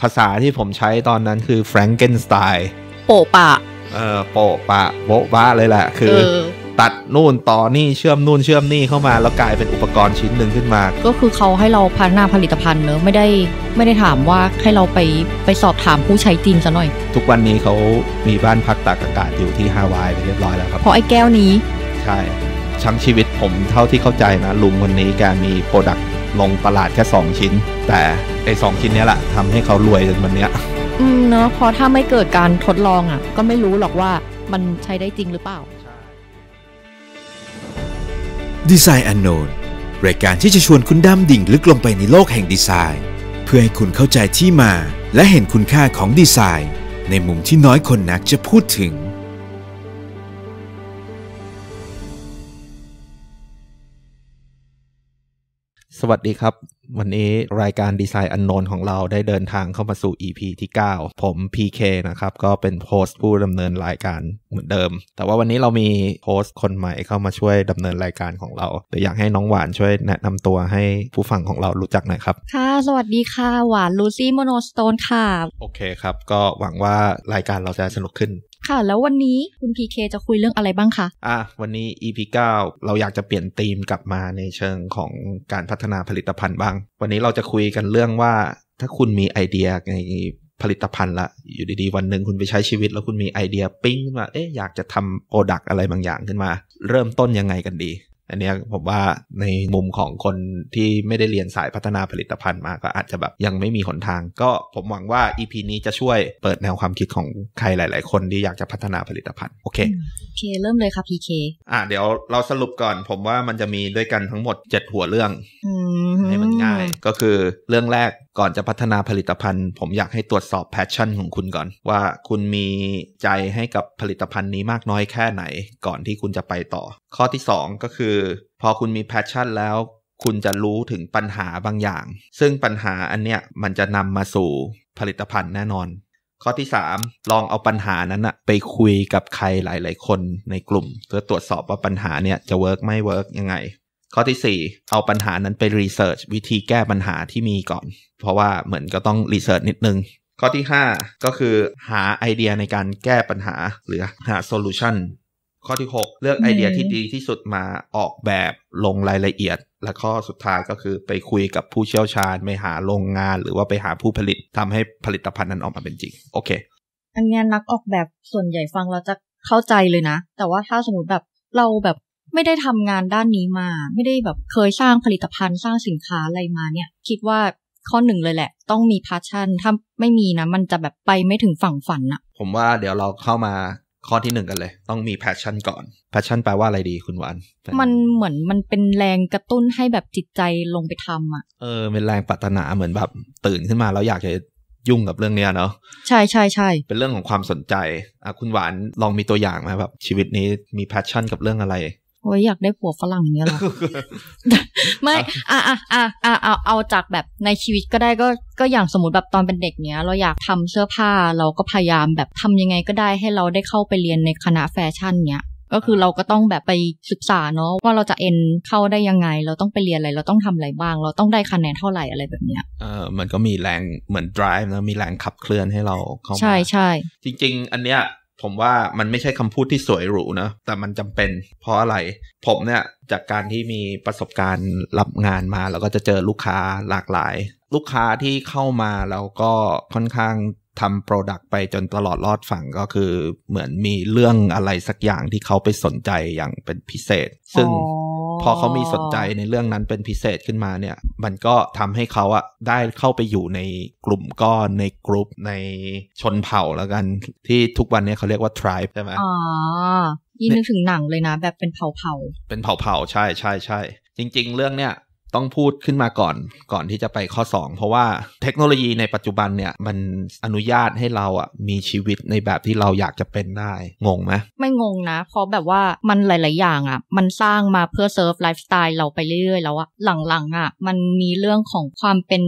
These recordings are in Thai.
ภาษาที่ผมใช้ตอนนั้นคือแฟรงเกนสไตล์โปะปะเออโปะปะโบะบ้าเลยแหละ คือออตัดนู่นต่อนี่เชื่อมนู่นเชื่อมนี่เข้ามาแล้วกลายเป็นอุปกรณ์ชิ้นหนึ่งขึ้นมา ก็คือเขาให้เราพัฒนาผลิตภัณฑ์เนอะไม่ได้ไม่ได้ถามว่าให้เราไปไปสอบถามผู้ใช้จริงซะหน่อย ทุกวันนี้เขามีบ้านพักตากอากาศอยู่ที่ฮาวายไปเรียบร้อยแล้วครับเพราะไอ้แก้วนี้ใช่ชั้งชีวิตผมเท่าที่เข้าใจนะลุงคนนี้แกมีโปรดักต์ลงตลาดแค่ 2 ชิ้น แต่ไอ้สชิ้นนี้แหละทำให้เขารวยจนวันเนี้ย อืมเนาะเพราะถ้าไม่เกิดการทดลองอะ่ะ ก็ไม่รู้หรอกว่ามันใช้ได้จริงหรือเปล่าดีไซน์อ n k n o w n รายการที่จะชวนคุณดำดิ่งลึกลงไปในโลกแห่งดีไซน์ เพื่อให้คุณเข้าใจที่มาและเห็นคุณค่าของดีไซน์ ในมุมที่น้อยคนนักจะพูดถึงสวัสดีครับวันนี้รายการดีไซน์อันโนนของเราได้เดินทางเข้ามาสู่ EP ที่9 ผม PK นะครับก็เป็นโพสต์ผู้ดำเนินรายการเหมือนเดิม แต่ว่าวันนี้เรามีโพสต์คนใหม่เข้ามาช่วยดำเนินรายการของเรา๋ยวอยากให้น้องหวานช่วยแนะนำตัวให้ผู้ฟังของเรารู้จักหน่อยครับ ค่ะสวัสดีค่ะหวานลูซี่โมโนสโตนค่ะโอเคครับ ก็หวังว่ารายการเราจะสนุกขึ้นค่ะแล้ววันนี้คุณพีเคจะคุยเรื่องอะไรบ้างคะอ่ะวันนี้ EP 9 เราอยากจะเปลี่ยนธีมกลับมาในเชิงของการพัฒนาผลิตภัณฑ์บ้างวันนี้เราจะคุยกันเรื่องว่าถ้าคุณมีไอเดียในผลิตภัณฑ์ละอยู่ดีๆ วันหนึ่งคุณไปใช้ชีวิตแล้วคุณมีไอเดียปิ้งขึ้นมาเอ๊ะอยากจะทำโปรดักอะไรบางอย่างขึ้นมา เริ่มต้นยังไงกันดีอันนี้ผมว่าในมุมของคนที่ไม่ได้เรียนสายพัฒนาผลิตภัณฑ์มาก็อาจจะแบบยังไม่มีหนทาง ก็ผมหวังว่า EP นี้จะช่วยเปิดแนวความคิดของใครหลาย ๆ คนที่อยากจะพัฒนาผลิตภัณฑ์โอเค โอเคเริ่มเลยค่ะ PK อ่ะเดี๋ยวเราสรุปก่อนผมว่ามันจะมีด้วยกันทั้งหมด 7 หัวเรื่องให้มันง่าย ก็คือเรื่องแรกก่อนจะพัฒนาผลิตภัณฑ์ ผมอยากให้ตรวจสอบแพชชั่นของคุณก่อน ว่าคุณมีใจให้กับผลิตภัณฑ์นี้มากน้อยแค่ไหนก่อนที่คุณจะไปต่อ ข้อที่ 2 ก็คือพอคุณมีแพชชั่นแล้ว คุณจะรู้ถึงปัญหาบางอย่าง ซึ่งปัญหาอันเนี้ยมันจะนำมาสู่ผลิตภัณฑ์แน่นอน ข้อที่ 3 ลองเอาปัญหานั้นอะไปคุยกับใครหลาย ๆ คนในกลุ่ม เพื่อตรวจสอบว่าปัญหาเนี่ยจะเวิร์กไม่เวิร์กยังไงข้อที่ 4 เอาปัญหานั้นไปรีเสิร์ชวิธีแก้ปัญหาที่มีก่อน เพราะว่าเหมือนก็ต้องรีเสิร์ชนิดนึง ข้อที่ 5 ก็คือหาไอเดียในการแก้ปัญหาหรือหาโซลูชันข้อที่ 6 เลือกไอเดียที่ดีที่สุดมาออกแบบ ลงรายละเอียด และข้อสุดท้ายก็คือไปคุยกับผู้เชี่ยวชาญไปหาโรงงาน หรือว่าไปหาผู้ผลิตทำให้ผลิตภัณฑ์นั้นออกมาเป็นจริงโอเคอันนี้นักออกแบบส่วนใหญ่ฟังเราจะเข้าใจเลยนะ แต่ว่าถ้าสมมติแบบเราแบบไม่ได้ทำงานด้านนี้มา ไม่ได้แบบเคยสร้างผลิตภัณฑ์สร้างสินค้าอะไรมาเนี่ย คิดว่าข้อหนึ่งเลยแหละต้องมีพาชั่นถ้าไม่มีนะ มันจะแบบไปไม่ถึงฝั่งฝันอะผมว่าเดี๋ยวเราเข้ามาข้อที่หนึ่งกันเลย ต้องมีแพชชั่นก่อนแพชชั่นแปลว่าอะไรดีคุณวาน มันเหมือนมันเป็นแรงกระตุ้นให้แบบจิตใจลงไปทำอ่ะเออ เป็นแรงปรารถนาเหมือนแบบตื่นขึ้นมาแล้วอยากจะยุ่งกับเรื่องเนี้ยเนาะใช่ใช่ใช่เป็นเรื่องของความสนใจอ่ะคุณหวานลองมีตัวอย่างไหมแบบชีวิตนี้มีแพชชั่นกับเรื่องอะไรโอ้ยอยากได้ผัวฝรั่งเนี้ยหรอไม่อ่ะอ่ะอ่ะอ่ะเอาเอาจากแบบในชีวิตก็ได้ก็ก็อย่างสมมติแบบตอนเป็นเด็กเนี้ยเราอยากทำเสื้อผ้าเราก็พยายามแบบทำยังไงก็ได้ให้เราได้เข้าไปเรียนในคณะแฟชั่นเนี้ยก็คือเราก็ต้องแบบไปศึกษาเนาะว่าเราจะเอ็นเข้าได้ยังไงเราต้องไปเรียนอะไร เราต้องทำอะไรบ้าง เราต้องได้คะแนนเท่าไหร่อะไรแบบเนี้ยเออมันก็มีแรงเหมือน drive นะมีแรงขับเคลื่อนให้เราเข้ามาใช่ใช่จริง ๆ อันเนี้ยผมว่ามันไม่ใช่คำพูดที่สวยหรูนะแต่มันจำเป็นเพราะอะไร ผมเนี่ยจากการที่มีประสบการณ์รับงานมา แล้วก็จะเจอลูกค้าหลากหลาย ลูกค้าที่เข้ามาแล้วก็ค่อนข้างทำโปรดักต์ไปจนตลอดรอดฝั่งก็คือเหมือนมีเรื่องอะไรสักอย่างที่เขาไปสนใจอย่างเป็นพิเศษ ซึ่งพอเขามีสนใจในเรื่องนั้นเป็นพิเศษขึ้นมาเนี่ย มันก็ทำให้เขาอะได้เข้าไปอยู่ในกลุ่มก้อนในกลุ่มในชนเผ่าแล้วกัน ที่ทุกวันนี้เขาเรียกว่า tribe ใช่ไหมอ๋อ ยิ่งนึกถึงหนังเลยนะแบบเป็นเผ่าเผ่า เป็นเผ่าเผ่าใช่ใช่ใช่จริง ๆ เรื่องเนี้ยต้องพูดขึ้นมาก่อนก่อนที่จะไปข้อ 2 เพราะว่าเทคโนโลยีในปัจจุบันเนี่ยมันอนุญาตให้เราอ่ะมีชีวิตในแบบที่เราอยากจะเป็นได้ งงไหมไม่งงนะเพราะแบบว่ามันหลายๆ อย่างอ่ะ มันสร้างมาเพื่อเซิร์ฟไลฟ์สไตล์เราไปเรื่อยๆแล้วอ่ะหลังๆอ่ะมันมีเรื่องของความเป็น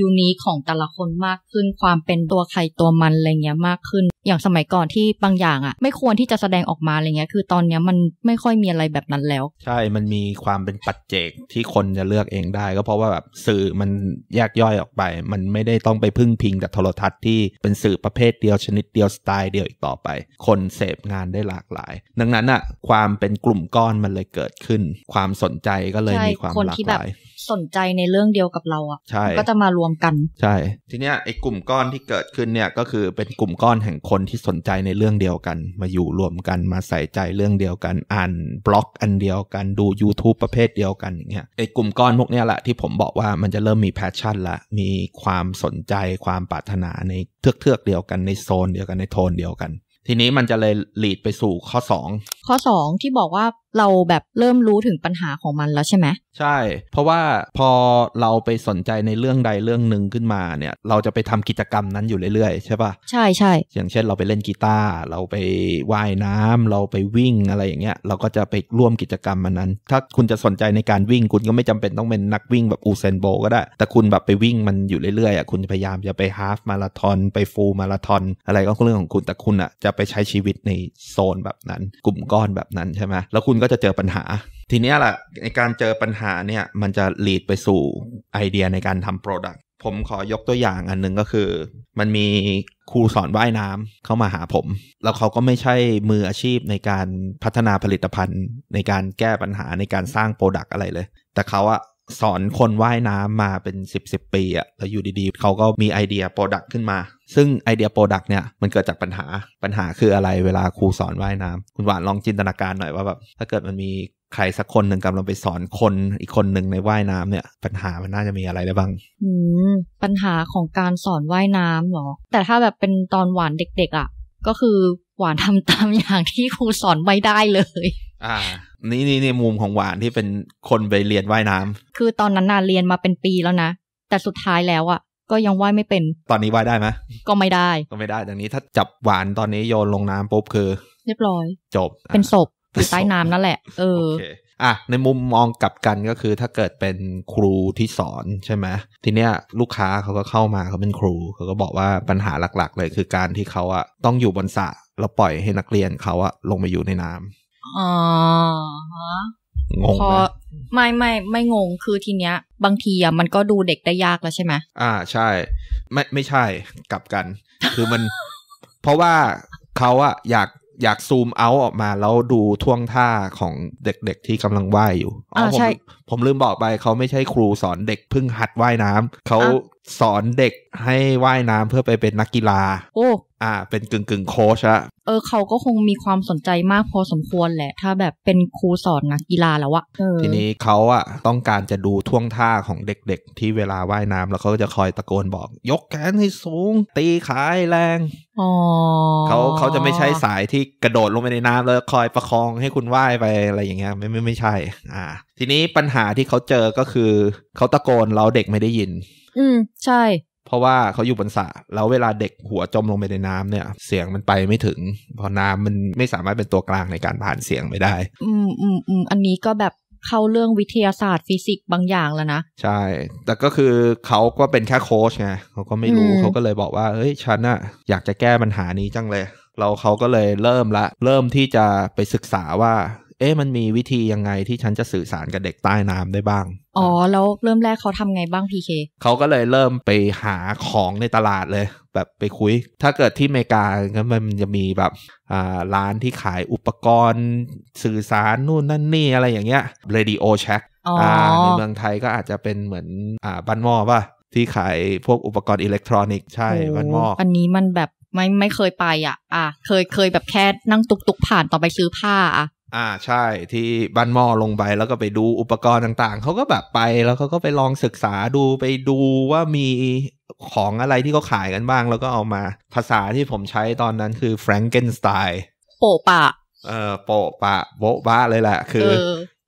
ยูนิคของแต่ละคนมากขึ้น ความเป็นตัวใครตัวมันอะไรเงี้ยมากขึ้น อย่างสมัยก่อนที่บางอย่างอ่ะไม่ควรที่จะแสดงออกมาอะไรเงี้ยคือตอนเนี้ยมันไม่ค่อยมีอะไรแบบนั้นแล้ว ใช่มันมีความเป็นปัจเจกที่คนจะเลือกเองได้ก็เพราะว่าแบบ สื่อมันแยกย่อยออกไป มันไม่ได้ต้องไปพึ่งพิงกับโทรทัศน์ที่เป็นสื่อประเภทเดียวชนิดเดียว สไตล์เดียวอีกต่อไป คนเสพงานได้หลากหลาย ดังนั้นอะความเป็นกลุ่มก้อนมันเลยเกิดขึ้น ความสนใจก็เลยมีความหลากหลายสนใจในเรื่องเดียวกับเราอ่ะก็จะมารวมกันใช่ทีเนี้ยไอ้กลุ่มก้อนที่เกิดขึ้นเนี่ยก็คือเป็นกลุ่มก้อนแห่งคนที่สนใจในเรื่องเดียวกัน มาอยู่รวมกันมาใส่ใจเรื่องเดียวกันอ่านบล็อกอันเดียวกันดู YouTube ประเภทเดียวกันอย่างเงี้ยไอ้กลุ่มก้อนพวกเนี้ยแหละที่ผมบอกว่ามันจะเริ่มมีแพชชั่นละ มีความสนใจความปรารถนาในเทือกเทือกเดียวกันในโซนเดียวกันในโทนเดียวกัน ทีนี้มันจะเลยหลีดไปสู่ข้อ2 ข้อ 2 ที่บอกว่าเราแบบเริ่มรู้ถึงปัญหาของมันแล้วใช่ไหมใช่ เพราะว่าพอเราไปสนใจในเรื่องใดเรื่องหนึ่งขึ้นมาเนี่ย เราจะไปทำกิจกรรมนั้นอยู่เรื่อยๆใช่ปะ่ะใช่ใช่ อย่างเช่น เราไปเล่นกีตาร์ เราไปว่ายน้ำ เราไปวิ่งอะไรอย่างเงี้ย เราก็จะไปร่วมกิจกรรมมันนั้น ถ้าคุณจะสนใจในการวิ่งคุณก็ไม่จำเป็นต้องเป็นนักวิ่งแบบอูเซนโบ ก็ได้ แต่คุณแบบไปวิ่งมันอยู่เรื่อยๆอ่ะคุณพยายามจะไปฮาฟมาราทอนไปฟูลมาราทอนอะไรก็เรื่องของคุณแต่คุณอ่ะจะไปใช้ชีวิตในโซนแบบนั้น กลุ่มก้อนแบบนั้นใช่ไหมแล้วคุณก็จะเจอปัญหา ทีนี้แหละในการเจอปัญหาเนี่ยมันจะลีดไปสู่ไอเดียในการทำโปรดักต์ผมขอยกตัวอย่างอันหนึ่งก็คือ มันมีครูสอนว่ายน้ำเข้ามาหาผม แล้วเขาก็ไม่ใช่มืออาชีพในการพัฒนาผลิตภัณฑ์ ในการแก้ปัญหาในการสร้างโปรดักต์อะไรเลย แต่เขาอะสอนคนว่ายน้ำมาเป็น 10บสปีอะแล้วอยู่ดีๆเขาก็มีไอเดียโปรดักต์ขึ้นมา ซึ่งไอเดียโปรดักต์เนี่ยมันเกิดจากปัญหาปัญหาคืออะไรเวลาครูสอนว่ายน้ำคุณหวานลองจินตนาการหน่อยว่าแบบถ้าเกิดมันมีใครสักคนหนึ่งกำลังไปสอนคน อีกคนหนึ่งในว่ายน้ำเนี่ย ปัญหามันน่าจะมีอะไรได้บ้างอืมปัญหาของการสอนว่ายน้ำหรอแต่ถ้าแบบเป็นตอนหวานเด็ก ๆอะ่ะ ก็คือหวานทำตามอย่างที่ครูสอนไม่ได้เลยอ่า นี่นี่นี่มุมของหวานที่เป็นคนไปเรียนว่ายน้ำ คือตอนนั้นน่ะเรียนมาเป็นปีแล้วนะ แต่สุดท้ายแล้วอ่ะก็ยังว่ายไม่เป็น ตอนนี้ว่ายได้ไหมก็ไม่ได้ ก็ไม่ได้ ดังนี้ถ้าจับหวานตอนนี้โยนลงน้ำปุ๊บคือ เรียบร้อย จบ เป็นศพอยู่ใต้น้ำนั่นแหละ เออ อ่ะในมุมมองกลับกันก็คือถ้าเกิดเป็นครูที่สอนใช่ไหมทีเนี้ยลูกค้าเขาก็เข้ามาเขาเป็นครูเขาก็บอกว่าปัญหาหลักๆเลย คือการที่เขาอะต้องอยู่บนสระแล้วปล่อยให้นักเรียนเขาอะลงไปอยู่ในน้ำอ๋องงไหมไม่ไม่ไม่งงคือทีเนี้ย บางทีอ่ะมันก็ดูเด็กได้ยากแล้วใช่ไหม อ่าใช่ ไม่ไม่ใช่กลับกัน คือมัน เพราะว่าเขาอะอยากอยากซูมเอาออกมาแล้วดูท่วงท่าของเด็กๆที่กำลังว่ายอยู่อ๋อใช่ผมลืมบอกไปเขาไม่ใช่ครูสอนเด็กเพิ่งหัดว่ายน้ำเขาสอนเด็กให้ว่ายน้ำเพื่อไปเป็นนักกีฬา โอ้อ่า เป็นกึ่งกึ่งโค้ชอะเออเขาก็คงมีความสนใจมากพอสมควรแหละ ถ้าแบบเป็นครูสอนนักกีฬาแล้วอะทีนี้เขาอะต้องการจะดูท่วงท่าของเด็กๆ ที่เวลาว่ายน้ำแล้วเขาจะคอยตะโกนบอก ยกแขนให้สูงตีขาให้แรงเขาเขาจะไม่ใช่สายที่กระโดดลงไปในน้ำแล้วคอยประคองให้คุณว่ายไปอะไรอย่างเงี้ยไม่ไม่ไม่ใช่ อ่าทีนี้ปัญหาที่เขาเจอก็คือเขาตะโกนเราเด็กไม่ได้ยิน อืม ใช่ เพราะว่าเขาอยู่บนสระแล้วเวลาเด็กหัวจมลงไปในน้ำเนี่ย เสียงมันไปไม่ถึงพอน้ำมันไม่สามารถเป็นตัวกลางในการผ่านเสียงไม่ได้ อืมอืมอืมอันนี้ก็แบบเข้าเรื่องวิทยาศาสตร์ฟิสิกส์บางอย่างแล้วนะ ใช่ แต่ก็คือเขาก็เป็นแค่โค้ชไง เขาก็ไม่รู้ เขาก็เลยบอกว่า เฮ้ยฉันอะอยากจะแก้ปัญหานี้จังเลย เราเขาก็เลยเริ่มละ เริ่มที่จะไปศึกษาว่าเอ๊ะมันมีวิธียังไงที่ฉันจะสื่อสารกับเด็กใต้น้ำได้บ้าง อ๋อ แล้วเริ่มแรกเขาทำไงบ้างพีเค เขาก็เลยเริ่มไปหาของในตลาดเลย แบบไปคุย ถ้าเกิดที่อเมริกาก็มันจะมีแบบ อ่า ร้านที่ขายอุปกรณ์สื่อสารนู่นนั่นนี่อะไรอย่างเงี้ยเรดิโอแช็คในเมืองไทยก็อาจจะเป็นเหมือน อ่าบันมอป่ะ ที่ขายพวกอุปกรณ์อิเล็กทรอนิกส์ใช่ บันมออันนี้มันแบบไม่ไม่เคยไปอ่ะ อ่ะเคยเคยแบบแค่นั่งตุกตุกผ่านตอนไปซื้อผ้าอ่ะอ่าใช่ที่บ้านหม้อลงไปแล้วก็ไปดูอุปกรณ์ต่างๆ เขาก็แบบไปแล้วเขาก็ไปลองศึกษาดูไปดูว่ามีของอะไรที่เขาขายกันบ้างแล้วก็เอามา ภาษาที่ผมใช้ตอนนั้นคือแฟรงเกนสไตน์โปะปะเออโปะปะ โบะบ้าเลยแหละ คือ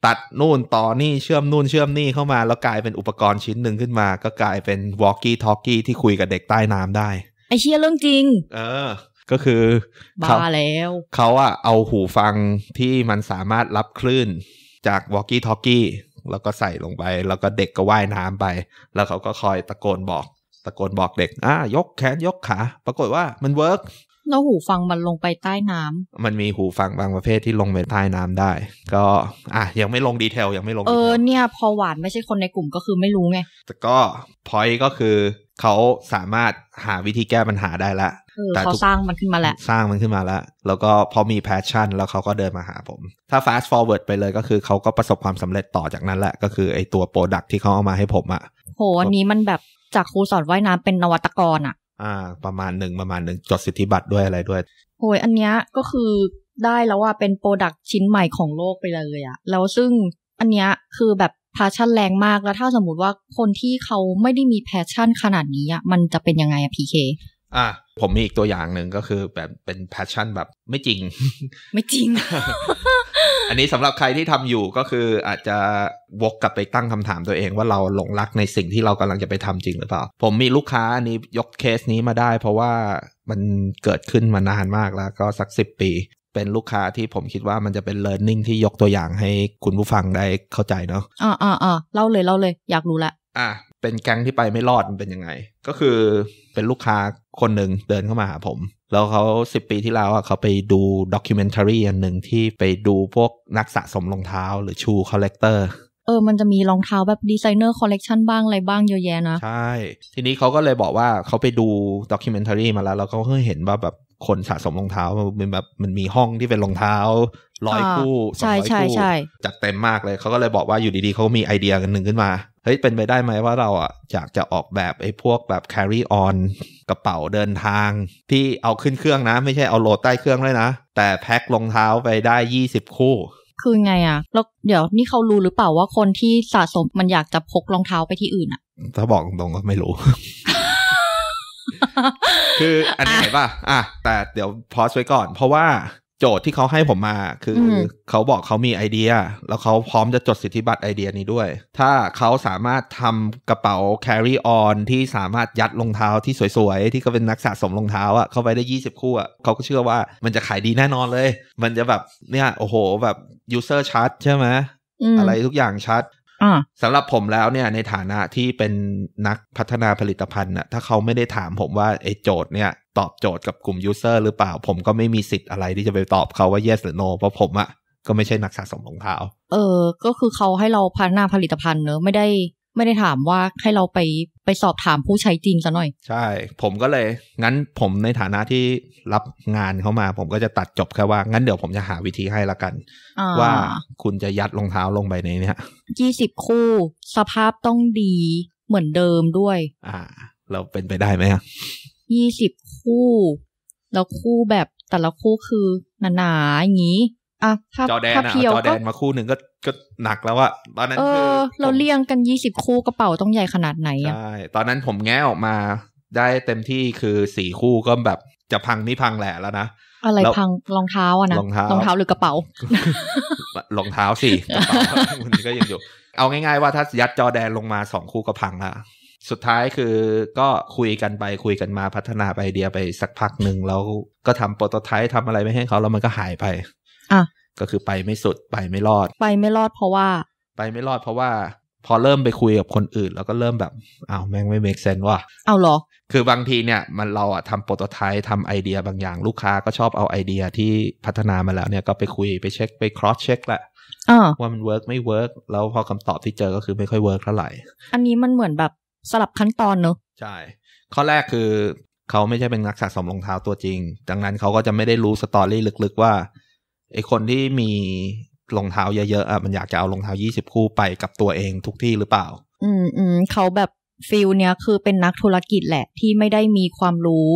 ตัดนู่นต่อนี่เชื่อมนู่นเชื่อมนี่เข้ามาแล้วกลายเป็นอุปกรณ์ชิ้นหนึ่งขึ้นมา ก็กลายเป็นวอลกี้ทอกกี้ที่คุยกับเด็กใต้น้ำได้ไอเชี่ยเรื่องจริงเออก็คือเขาแล้วเขาอะเอาหูฟังที่มันสามารถรับคลื่นจากวอลกี้ทอกกี้แล้วก็ใส่ลงไป แล้วก็เด็กก็ว่ายน้ำไป แล้วเขาก็คอยตะโกนบอก ตะโกนบอกเด็กอ่ะยกแขนยกขาปรากฏว่ามันเวิร์กแล้วหูฟังมันลงไปใต้น้ำ มันมีหูฟังบางประเภทที่ลงไปใต้น้ำได้ ก็อ่ะยังไม่ลงดีเทลยังไม่ลงเออเนี่ยพอหวานไม่ใช่คนในกลุ่มก็คือไม่รู้ไงแต่ก็พอยก็คือเขาสามารถหาวิธีแก้ปัญหาได้ละแต่เขาสร้างมันขึ้นมาแล้วสร้างมันขึ้นมาแล้วแล้วก็พอมีแพชชั่น แล้วเขาก็เดินมาหาผม ถ้า fast forward ไปเลยก็คือเขาก็ประสบความสำเร็จต่อจากนั้นแหละ ก็คือไอตัวโปรดักที่เขาเอามาให้ผมอะโหอันนี้มันแบบจากครูสอนว่ายน้ำเป็นนวัตกรอะอ่า ประมาณหนึ่งประมาณหนึ่งจดสิทธิบัตรด้วยอะไรด้วยโหยอันเนี้ยก็คือได้แล้วว่าเป็นโปรดักชิ้นใหม่ของโลกไปเลยอะแล้วซึ่งอันเนี้ยคือแบบพาชั่นแรงมากแล้วถ้าสมมติว่าคนที่เขาไม่ได้มีแพชชั่นขนาดนี้อ่ะมันจะเป็นยังไงอะพีเคอ่ะผมมีอีกตัวอย่างหนึ่งก็คือแบบเป็นแพชชั่นแบบไม่จริง ไม่จริง อันนี้สำหรับใครที่ทำอยู่ก็คืออาจจะวกกลับไปตั้งคำถามตัวเองว่าเราหลงรักในสิ่งที่เรากำลังจะไปทำจริงหรือเปล่า ผมมีลูกค้าอันนี้ยกเคสนี้มาได้เพราะว่ามันเกิดขึ้นมานานมากแล้วก็สักสิบปีเป็นลูกค้าที่ผมคิดว่ามันจะเป็นเลิร์นนิ่งที่ยกตัวอย่างให้คุณผู้ฟังได้เข้าใจเนาะ อ่าอ่าอ่าเล่าเลย เล่าเลย อยากรู้ละ อ่ะ เป็นแก๊งที่ไปไม่รอด มันเป็นยังไง ก็คือเป็นลูกค้าคนหนึ่งเดินเข้ามาหาผม แล้วเขาสิบปีที่แล้วอ่ะเขาไปดูด็อกิเมนทารีอันหนึ่งที่ไปดูพวกนักสะสมรองเท้าหรือชูคอลเลกเตอร์เออ มันจะมีรองเท้าแบบดีไซเนอร์คอลเลกชันบ้างอะไรบ้างเยอะแยะนะ ใช่ ทีนี้เขาก็เลยบอกว่าเขาไปดูด็อกิเมนทารีมาแล้วแล้วเขาเพิ่งเห็นว่าแบบคนสะสมรองเท้ามันแบบมันมีห้องที่เป็นรองเท้าร้อยคู่สองร้อยคู่จัดเต็มมากเลยเขาก็เลยบอกว่าอยู่ดีๆเขามีไอเดียกันหนึ่งขึ้นมา เฮ้ย เป็นไปได้ไหมว่าเราอ่ะอยากจะออกแบบไอ้พวกแบบ carry on กระเป๋าเดินทาง ที่เอาขึ้นเครื่องนะไม่ใช่เอาโหลดใต้เครื่องเลยนะแต่แพ็ครองเท้าไปได้20 คู่คือไงอะแล้วเดี๋ยวนี่เขารู้หรือเปล่าว่าคนที่สะสมมันอยากจะพกรองเท้าไปที่อื่นอะถ้าบอกตรงก็ไม่รู้ คืออันนี้เห็นป่ะอ่ะ แต่เดี๋ยวพอสไว้ก่อน เพราะว่าโจทย์ที่เขาให้ผมมาคือ เขาบอกเขามีไอเดีย แล้วเขาพร้อมจะจดสิทธิบัตรไอเดียนี้ด้วย ถ้าเขาสามารถทำกระเป๋า carry on ที่สามารถยัดรองเท้าที่สวยๆ ที่เขาเป็นนักสะสมรองเท้าอ่ะเข้าไปได้ 20 คู่อ่ะเขาก็เชื่อว่ามันจะขายดีแน่นอนเลย มันจะแบบเนี่ย โอ้โหแบบ user ชัดใช่ไหม อะไรทุกอย่างชัดสำหรับผมแล้วเนี่ย ในฐานะที่เป็นนักพัฒนาผลิตภัณฑ์นะถ้าเขาไม่ได้ถามผมว่าไอ้โจทย์เนี่ยตอบโจทย์กับกลุ่มยูเซอร์หรือเปล่า ผมก็ไม่มีสิทธิ์อะไรที่จะไปตอบเขาว่า yes หรือ no เพราะผมอะก็ไม่ใช่นักสะสมรองเท้า เออก็คือเขาให้เราพัฒนาผลิตภัณฑ์เนอะไม่ได้ไม่ได้ถามว่าให้เราไปไปสอบถามผู้ใช้จริงซะหน่อย ใช่ ผมก็เลย งั้นผมในฐานะที่รับงานเข้ามา ผมก็จะตัดจบแค่ว่างั้นเดี๋ยวผมจะหาวิธีให้ละกันว่าคุณจะยัดรองเท้าลงไปในเนี้ยยี่สิบคู่ สภาพต้องดีเหมือนเดิมด้วย อ่า เราเป็นไปได้ไหม ยี่สิบคู่แล้วคู่แบบแต่ละคู่คือหนาๆอย่างนี้อ่ะถ้าจอแเนอะจอแดนมาคู่หนึ่งก็ก็หนักแล้วอะตอนนั้นเออเราเลี้ยงกันยี่สิบคู่กระเป๋าต้องใหญ่ขนาดไหนอะใช่ตอนนั้นผมแงะออกมาได้เต็มที่คือสี่คู่ก็แบบจะพังนี่พังแหละแล้วนะอะไรพังรองเท้าอะนะรองเท้ารองเท้าหรือกระเป๋ารองเท้าสิ กระเป๋ามันก็ยังอยู่ เอาง่ายๆว่าถ้ายัดจอแดนลงมาสองคู่ก็พังละสุดท้ายคือก็คุยกันไปคุยกันมาพัฒนาไปเดียไปสักพักหนึ่งแล้วก็ทำโปรโตไทป์ทำอะไรไม่ให้เขาแล้วมันก็หายไป อ่ะก็คือไปไม่สุดไปไม่รอด ไปไม่รอดเพราะว่า ไปไม่รอดเพราะว่าพอเริ่มไปคุยกับคนอื่นแล้วก็เริ่มแบบอ้าวแม่งไม่เมกเซนว่ะเอาหรอคือบางทีเนี่ยมันเราอะทำโปรโตไทป์ทำไอเดียบางอย่าง ลูกค้าก็ชอบเอาไอเดียที่พัฒนามาแล้วเนี่ยก็ไปคุยไปเช็คไปครอสเช็คแหละว่ามันเวิร์กไม่เวิร์กแล้วพอคำตอบที่เจอก็คือไม่ค่อยเวิร์กเท่าไหร่ อันนี้มันเหมือนแบบสลับขั้นตอนเนอะใช่ข้อแรกคือเขาไม่ใช่เป็นนักสะสมรองเท้าตัวจริงดังนั้นเขาก็จะไม่ได้รู้สตอรี่ลึกๆว่าไอคนที่มีรองเท้าเยอะๆอ่ะมันอยากจะเอารองเท้ายี่สิบคู่ไปกับตัวเองทุกที่หรือเปล่า อืมอืมเขาแบบฟิลเนี้ยคือเป็นนักธุรกิจแหละที่ไม่ได้มีความรู้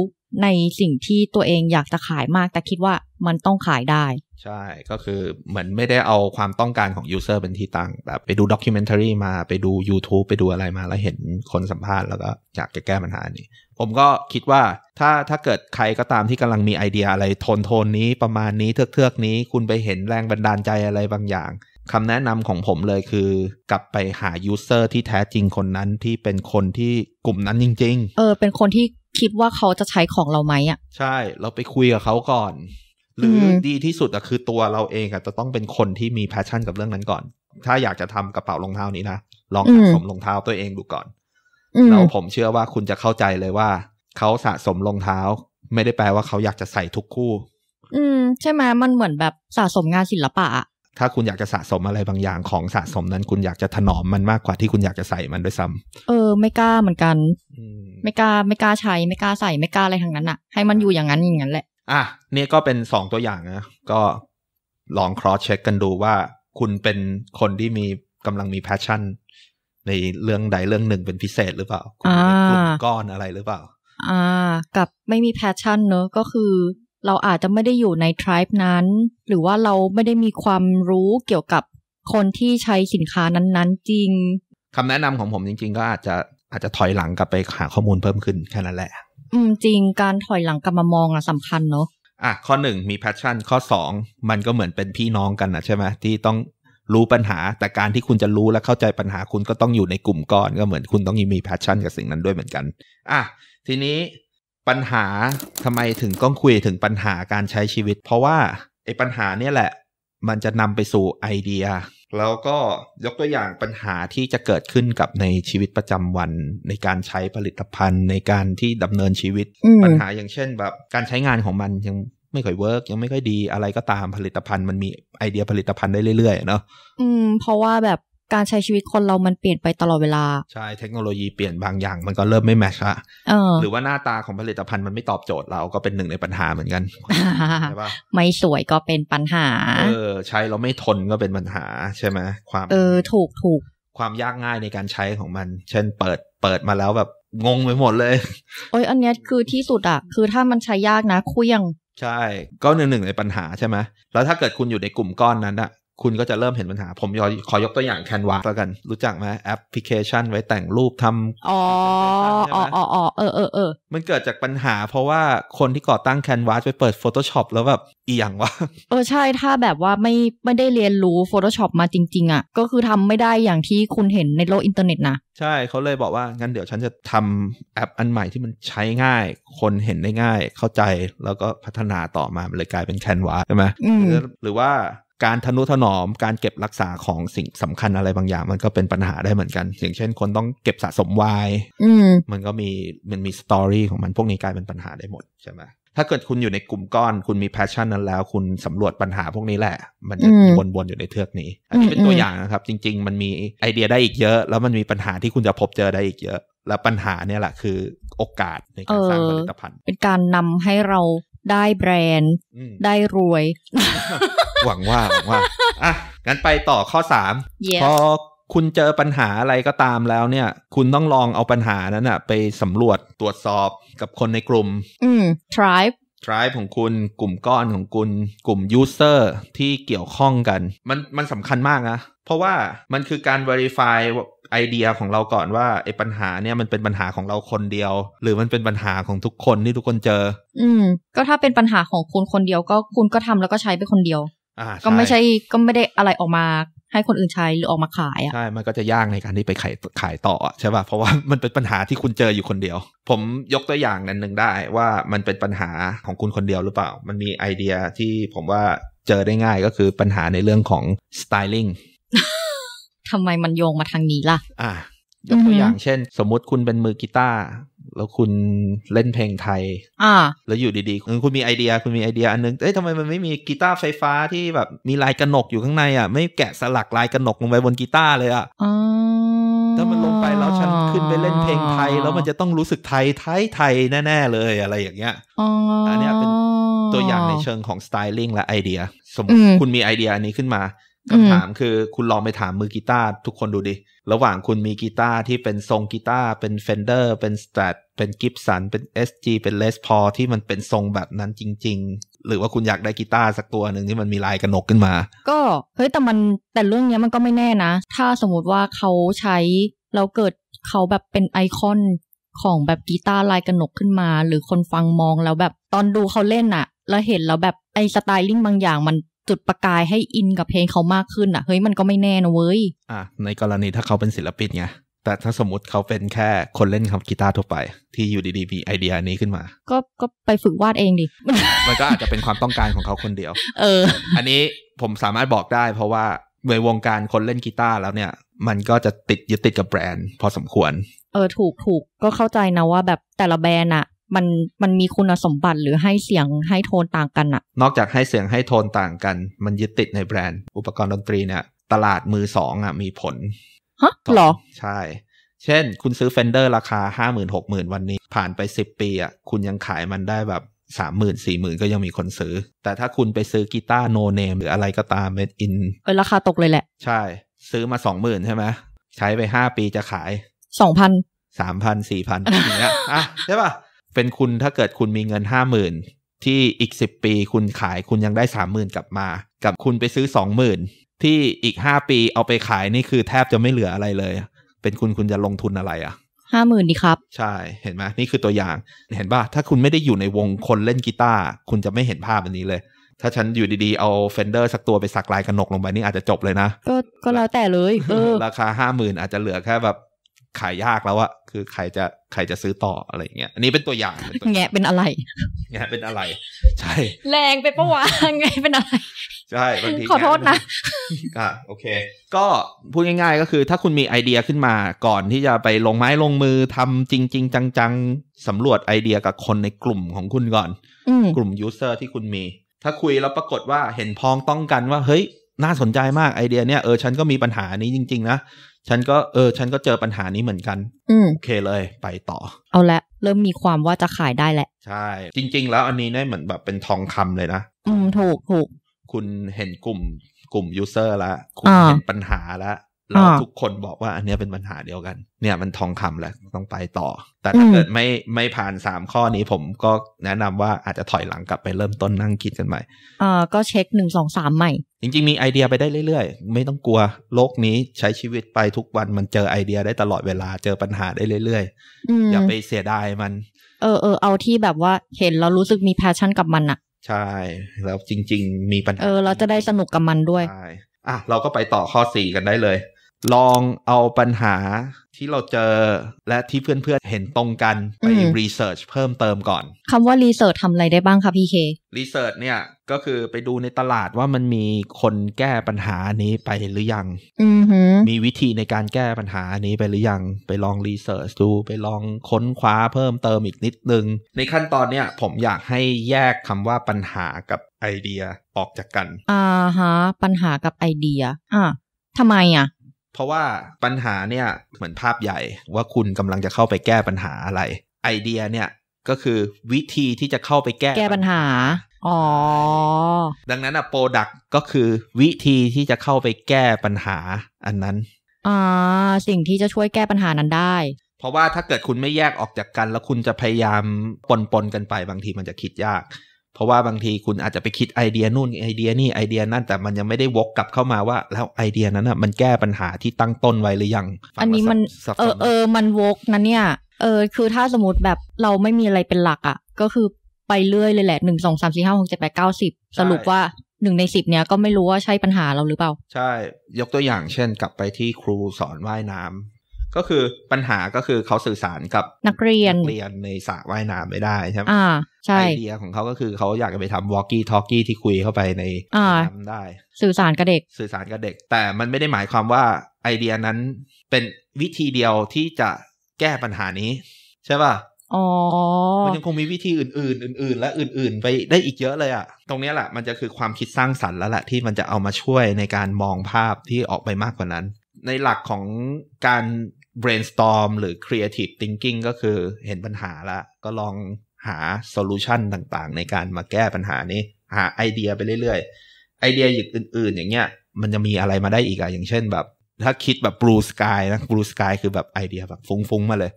ในสิ่งที่ตัวเองอยากจะขายมาก แต่คิดว่ามันต้องขายได้ใช่ ก็คือเหมือนไม่ได้เอาความต้องการของยูเซอร์เป็นที่ตั้งแบบไปดูด็อกิเมนทารีมาไปดู YouTube ไปดูอะไรมา แล้วเห็นคนสัมภาษณ์แล้วก็อยากจะแก้ปัญหานี้ ผมก็คิดว่าถ้าถ้าเกิดใครก็ตามที่กำลังมีไอเดียอะไร โทนโทนนี้ประมาณนี้ เทือกเทือกนี้ คุณไปเห็นแรงบันดาลใจอะไรบางอย่างคำแนะนำของผมเลยคือกลับไปหายูเซอร์ที่แท้จริงคนนั้นที่เป็นคนที่กลุ่มนั้นจริง ๆ เออ เป็นคนที่คิดว่าเขาจะใช้ของเราไหมอ่ะใช่เราไปคุยกับเขาก่อนหรือดีที่สุดอะคือตัวเราเองอะจะต้องเป็นคนที่มีแพชชั่นกับเรื่องนั้นก่อน ถ้าอยากจะทำกระเป๋ารองเท้านี้นะลองสะสมรองเท้าตัวเองดูก่อน เราผมเชื่อว่าคุณจะเข้าใจเลยว่า เขาสะสมรองเท้า ไม่ได้แปลว่าเขาอยากจะใส่ทุกคู่ อืม ใช่ไหมมันเหมือนแบบสะสมงานศิลปะถ้าคุณอยากจะสะสมอะไรบางอย่างของสะสมนั้นคุณอยากจะถนอมมันมากกว่าที่คุณอยากจะใส่มันด้วยซ้ำ เออ ไม่กล้าเหมือนกัน ไม่กล้าไม่กล้าใช้ไม่กล้าใส่ไม่กล้าอะไรทางนั้นอะให้มันอยู่อย่างนั้นอย่างนั้นแหละอ่ะ นี่ก็เป็นสองตัวอย่างนะก็ลอง cross check กันดูว่าคุณเป็นคนที่มีกำลังมี passion ในเรื่องใดเรื่องหนึ่งเป็นพิเศษหรือเปล่า คุณเป็นกลุ่มก้อนอะไรหรือเปล่า อ่ากับไม่มี passion เนอะก็คือ เราอาจจะไม่ได้อยู่ใน tribe นั้น หรือว่าเราไม่ได้มีความรู้เกี่ยวกับคนที่ใช้สินค้านั้นๆจริงคำแนะนำของผมจริง ๆ ก็อาจจะอาจจะถอยหลังกลับไปหาข้อมูลเพิ่มขึ้นแค่นั้นแหละอืมจริงการถอยหลังกลับมามองอะสำคัญเนาะอ่ะข้อหนึ่งมีแพชชั่น ข้อสองมันก็เหมือนเป็นพี่น้องกันนะใช่ไหมที่ต้องรู้ปัญหาแต่การที่คุณจะรู้และเข้าใจปัญหาคุณก็ต้องอยู่ในกลุ่มก้อน ก็เหมือนคุณต้องมีแพชชั่นกับสิ่งนั้นด้วยเหมือนกัน อ่ะ ทีนี้ปัญหาทำไมถึงต้องคุยถึงปัญหาการใช้ชีวิต เพราะว่าไอ้ปัญหาเนี่ยแหละ มันจะนำไปสู่ไอเดียแล้วก็ยกตัวอย่างปัญหาที่จะเกิดขึ้นกับในชีวิตประจำวันในการใช้ผลิตภัณฑ์ในการที่ดำเนินชีวิต ปัญหาอย่างเช่นแบบการใช้งานของมันยังไม่ค่อยเวิร์กยังไม่ค่อยดีอะไรก็ตามผลิตภัณฑ์มันมีไอเดียผลิตภัณฑ์ได้เรื่อย ๆเนาะอืมเพราะว่าแบบการใช้ชีวิตคนเรา มันเปลี่ยนไปตลอดเวลา ใช่เทคโนโลยีเปลี่ยนบางอย่างมันก็เริ่มไม่แมชละหรือว่าหน้าตาของผลิตภัณฑ์มันไม่ตอบโจทย์เราก็เป็นหนึ่งในปัญหาเหมือนกันใช่ปะไม่สวยก็เป็นปัญหาเออ ใช้เราไม่ทนก็เป็นปัญหาใช่ไหมความเออถูกถูกความยากง่ายในการใช้ของมัน เช่นเปิดเปิดมาแล้วแบบงงไปหมดเลยโอ้ยอันเนี้ยคือที่สุดอะคือถ้ามันใช้ยากนะคุยยังใช่ก็หนึ่งหนึ่งในปัญหาใช่ไหมแล้วถ้าเกิดคุณอยู่ในกลุ่มก้อนนั้นอะคุณก็จะเริ่มเห็นปัญหา ผมขอยกตัวอย่างแคนวาแล้วกันรู้จักไหมแอปพลิเคชันไว้แต่งรูปทำอ๋ออ๋ออ๋อเออเออเออมันเกิดจากปัญหาเพราะว่าคนที่ก่อตั้งแคนวาไปเปิด Photoshop แล้วแบบอีหยังวะเออใช่ถ้าแบบว่าไม่ไม่ได้เรียนรู้ Photoshop มาจริง ๆอะ่ะ ก็คือทำไม่ได้อย่างที่คุณเห็นในโลกอินเทอร์เน็ตนะ ใช่เขาเลยบอกว่า งั้นเดี๋ยวฉันจะทำแอปอันใหม่ที่มันใช้ง่าย คนเห็นได้ง่าย เข้าใจแล้วก็พัฒนาต่อมามันเลยกลายเป็นแคนวาใช่ไหมหรือว่าการทนุถนอม การเก็บรักษาของสิ่งสำคัญอะไรบางอย่าง มันก็เป็นปัญหาได้เหมือนกันอย่างเช่น คนต้องเก็บสะสมวายมันก็มีมันมีสตอรี่ของมันพวกนี้กลายเป็นปัญหาได้หมดใช่ไหมถ้าเกิดคุณอยู่ในกลุ่มก้อนคุณมีแพชชั่นนั้นแล้ว คุณสำรวจปัญหาพวกนี้แหละ มันจะวนๆ อยู่ในเทือกนี้อันนี้เป็นตัวอย่างนะครับ จริง ๆ มันมีไอเดียได้อีกเยอะแล้วมันมีปัญหาที่คุณจะพบเจอได้อีกเยอะแล้วปัญหาเนี่ยแหละคือโอกาสในการสร้างผลิตภัณฑ์เป็นการนำให้เราได้แบรนด์ได้รวย หวังว่า หวังว่าอ่ะงั้นไปต่อข้อสามพอคุณเจอปัญหาอะไรก็ตามแล้วเนี่ย คุณต้องลองเอาปัญหานั้นอะไปสำรวจตรวจสอบกับคนในกลุ่ม อืม tribe t r i b ของคุณกลุ่มก้อนของคุณกลุ่มยูเซอร์ที่เกี่ยวข้องกัน มันมันสำคัญมากนะ เพราะว่ามันคือการ verify ไอเดียของเราก่อนว่าไอ้ปัญหาเนี่ยมันเป็นปัญหาของเราคนเดียว หรือมันเป็นปัญหาของทุกคนที่ทุกคนเจอ อืมก็ถ้าเป็นปัญหาของคุณคนเดียว ก็คุณก็ทำแล้วก็ใช้ไปคนเดียวอ่าก็ไม่ใช่ก็ไม่ได้อะไรออกมา ให้คนอื่นใช้หรือออกมาขายอ่ะใช่มันก็จะยากในการที่ไปขายขายต่อใช่ป่ะเพราะว่ามันเป็นปัญหาที่คุณเจออยู่คนเดียว ผมยกตัวอย่างนั้นหนึ่งได้ ว่ามันเป็นปัญหาของคุณคนเดียวหรือเปล่า มันมีไอเดียที่ผมว่าเจอได้ง่ายก็คือปัญหาในเรื่องของสไตลิ่งทำไมมันโยงมาทางนี้ล่ะ อ่า ยกตัวอย่างเช่น สมมติคุณเป็นมือกีตาร์ แล้วคุณเล่นเพลงไทย อ่า แล้วอยู่ดีๆ คุณมีไอเดีย คุณมีไอเดียอันนึงเอ้ยทำไมมันไม่มีกีตาร์ไฟฟ้าที่แบบมีลายกระหนกอยู่ข้างในอ่ะ ไม่แกะสลักลายกระหนกลงไปบนกีตาร์เลยอ่ะถ้ามันลงไปแล้วฉันขึ้นไปเล่นเพลงไทย แล้วมันจะต้องรู้สึกไทยไทยไทยแน่ ๆ เลยอะไรอย่างเงี้ยอันนี้เป็นตัวอย่างในเชิงของสไตลิ่งและไอเดีย สมมติคุณมีไอเดียอันนี้ขึ้นมาคำถามคือคุณลองไปถามมือกีตาร์ทุกคนดูดิ ระหว่างคุณมีกีตาร์ที่เป็นทรงกีตาร์เป็นเฟนเดอร์เป็นสแตทเป็นกิฟสันเป็น SG เป็นเลสพอที่มันเป็นทรงแบบนั้นจริง ๆ หรือว่าคุณอยากได้กีตาร์สักตัวหนึ่งที่มันมีลายกระหนกขึ้นมา ก็เฮ้ยแต่มันแต่เรื่องนี้มันก็ไม่แน่นะ ถ้าสมมติว่าเขาใช้แล้วเกิดเขาแบบเป็นไอคอนของแบบกีตาร์ลายกระหนกขึ้นมาหรือคนฟังมองแล้วแบบตอนดูเขาเล่นอะเราเห็นแล้วแบบไอสไตลิ่งบางอย่างมันจุดประกายให้อินกับเพลงเขามากขึ้นอ่ะ เฮ้ยมันก็ไม่แน่นะเว้ยอ่ะในกรณีถ้าเขาเป็นศิลปินไงแต่ถ้าสมมติเขาเป็นแค่คนเล่นคับกีตาร์ทั่วไป ที่อยู่ดีๆมีไอเดียนี้ขึ้นมา ก็ก็ไปฝึกวาดเองดิ มันก็อาจจะเป็นความต้องการของเขาคนเดียวเออ อันนี้ผมสามารถบอกได้ เพราะว่าในวงการคนเล่นกีตาร์แล้วเนี่ย มันก็จะติดยึดติดกับแบรนด์พอสมควร เออถูกถูกก็เข้าใจนะว่าแบบแต่ละแบรนด์อะมันมันมีคุณสมบัติหรือให้เสียงให้โทนต่างกันอะนอกจากให้เสียงให้โทนต่างกัน มันยึดติดในแบรนด์อุปกรณ์ดนตรีเนี่ย ตลาดมือสองอะมีผลฮะหรอ ใช่ เช่นคุณซื้อเฟนเดอร์ราคาห้าหมื่นหกหมื่นวันนี้ ผ่านไปสิบปีอะคุณยังขายมันได้แบบสามหมื่นสี่หมื่นก็ยังมีคนซื้อ แต่ถ้าคุณไปซื้อกีตาร์โนเนมหรืออะไรก็ตามเมดอินเออราคาตกเลยแหละ ใช่ซื้อมาสองหมื่นใช่ไหมใช้ไปห้าปีจะขายสองพันสามพันสี่พันอย่างเงี้ยอ่ะใช่ปะเป็นคุณถ้าเกิดคุณมีเงินห้าหมื่นที่อีกสิบปีคุณขายคุณยังได้สามหมื่นกลับมากับคุณไปซื้อสองหมื่นที่อีกห้าปีเอาไปขายนี่คือแทบจะไม่เหลืออะไรเลย เป็นคุณคุณจะลงทุนอะไรอะ่ะห้าหมื่นดีครับใช่เห็นไหมนี่คือตัวอย่าง เห็นป่ะถ้าคุณไม่ได้อยู่ในวงคนเล่นกีตาร์คุณจะไม่เห็นภาพแบบนี้เลยถ้าฉันอยู่ดี ๆ เอาเฟนเดอร์สักตัวไปสักลายกระหนกลงไปนี่อาจจะจบเลยนะก็ก็แล้วแต่เลย เออราคาห้าหมื่นอาจจะเหลือแค่แบบขายยากแล้วอะคือใครจะใครจะซื้อต่ออะไรเงี้ย อันนี้เป็นตัวอย่างแงเป็นอะไรแงเป็นอะไร ใช่ แรงไปปะวะไงเป็นอะไร ใช่บางทีขอโทษนะอ่ะโอเค ก็พูดง่าย ๆ ก็คือ ถ้าคุณมีไอเดียขึ้นมาก่อนที่จะไปลงไม้ลงมือทำจริง ๆ จังๆสำรวจไอเดียกับคนในกลุ่มของคุณก่อนกลุ่มยูเซอร์ที่คุณมี ถ้าคุยแล้วปรากฏว่าเห็นพ้องต้องกันว่าเฮ้ย น่าสนใจมากไอเดียเนี้ยเออฉันก็มีปัญหานี้จริง ๆนะฉันก็เออ ฉันก็เจอปัญหานี้เหมือนกัน อืมโอเคเลยไปต่อ เอาละเริ่มมีความว่าจะขายได้แหละใช่จริง ๆ แล้วอันนี้เนี่ยเหมือนแบบเป็นทองคำเลยนะอืมถูกถูก คุณเห็นกลุ่มกลุ่มยูเซอร์ละคุณเห็นปัญหาละแล้วทุกคนบอกว่าอันนี้เป็นปัญหาเดียวกัน เนี่ยมันทองคำแหละต้องไปต่อ แต่ถ้าเกิดไม่ไม่ผ่านสามข้อนี้ผมก็แนะนำว่าอาจจะถอยหลังกลับไปเริ่มต้นนั่งคิดกันใหม่อ่าก็เช็คหนึ่งสองสามใหม่จริงๆมีไอเดียไปได้เรื่อย ๆ ไม่ต้องกลัวโลกนี้ใช้ชีวิตไปทุกวันมันเจอไอเดียได้ตลอดเวลาเจอปัญหาได้เรื่อย ๆ อย่าไปเสียดายมันเออเออเอาที่แบบว่าเห็นแล้วรู้สึกมีแพชชั่นกับมันอะใช่แล้วจริง ๆ มีปัญหาเออเราจะได้สนุกกับมันด้วยใช่อ่ะเราก็ไปต่อข้อสี่กันได้เลยลองเอาปัญหาที่เราเจอและที่เพื่อนๆเห็นตรงกันไปรีเสิร์ชเพิ่มเติมก่อน คำว่ารีเสิร์ชทำอะไรได้บ้างคะพี่เครีเสิร์ชเนี่ยก็คือไปดูในตลาดว่ามันมีคนแก้ปัญหานี้ไปหรือยังมีวิธีในการแก้ปัญหานี้ไปหรือยังไปลองรีเสิร์ชดูไปลองค้นคว้าเพิ่มเติมอีกนิดนึง ในขั้นตอนเนี่ยผมอยากให้แยกคำว่าปัญหากับไอเดียออกจากกัน อ่าฮะปัญหากับไอเดีย อ่าทำไมอ่ะเพราะว่าปัญหาเนี่ยเหมือนภาพใหญ่ว่าคุณกำลังจะเข้าไปแก้ปัญหาอะไร ไอเดียเนี่ยก็คือวิธีที่จะเข้าไปแก้ แก้ปัญหาอ๋อดังนั้นอะโปรดักก็คือวิธีที่จะเข้าไปแก้ปัญหา อันนั้นอ่าสิ่งที่จะช่วยแก้ปัญหานั้นได้ เพราะว่าถ้าเกิดคุณไม่แยกออกจากกัน แล้วคุณจะพยายามปนๆกันไปบางทีมันจะคิดยากเพราะว่าบางทีคุณอาจจะไปคิดไอเดียนู่นไอเดียนี่ ไอเดียนั่น แต่มันยังไม่ได้วกกลับเข้ามาว่า แล้วไอเดียนั้นน่ะมันแก้ปัญหาที่ตั้งต้นไว้หรือยัง อันนี้มันเออเออมันวกนะเนี่ยเออคือถ้าสมมติแบบเราไม่มีอะไรเป็นหลักอ่ะ ก็คือไปเรื่อยเลยแหละหนึ่งสองสามสี่ห้าหกเจ็ดแปดเก้าสิบสรุปว่าหนึ่งในสิบเนี้ยก็ไม่รู้ว่าใช่ปัญหาเราหรือเปล่า ใช่ ยกตัวอย่างเช่นกลับไปที่ครูสอนว่ายน้ำก็คือปัญหาก็คือเขาสื่อสารกับนักเรียนนักเรียนในสระว่ายน้ำไม่ได้ใช่ไหมอ่า ใช่ไอเดียของเขาก็คือเขาอยากจะไปทำวอลกี้ทอลกี้ที่คุยเข้าไปในน้ำได้สื่อสารกับเด็กสื่อสารกับเด็ก แต่มันไม่ได้หมายความว่าไอเดียนั้นเป็นวิธีเดียวที่จะแก้ปัญหานี้ใช่ป่ะอ๋อมันยังคงมีวิธีอื่นๆอื่นๆและอื่นๆไปได้อีกเยอะเลยอะตรงนี้แหละมันจะคือความคิดสร้างสรรค์แล้วแหละที่มันจะเอามาช่วยในการมองภาพที่ออกไปมากกว่านั้น ในหลักของการ brainstorm หรือ creative thinking ก็คือเห็นปัญหาละก็ลองหา Solution ต่างๆ ในการมาแก้ปัญหานี้ หาไอเดียไปเรื่อยๆ ไอเดียอย่างอื่น ๆ อย่างเงี้ยมันจะมีอะไรมาได้อีกอะอย่างเช่นแบบ ถ้าคิดแบบ blue sky นะ blue sky คือแบบไอเดียแบบฟุ้งๆ มาเลย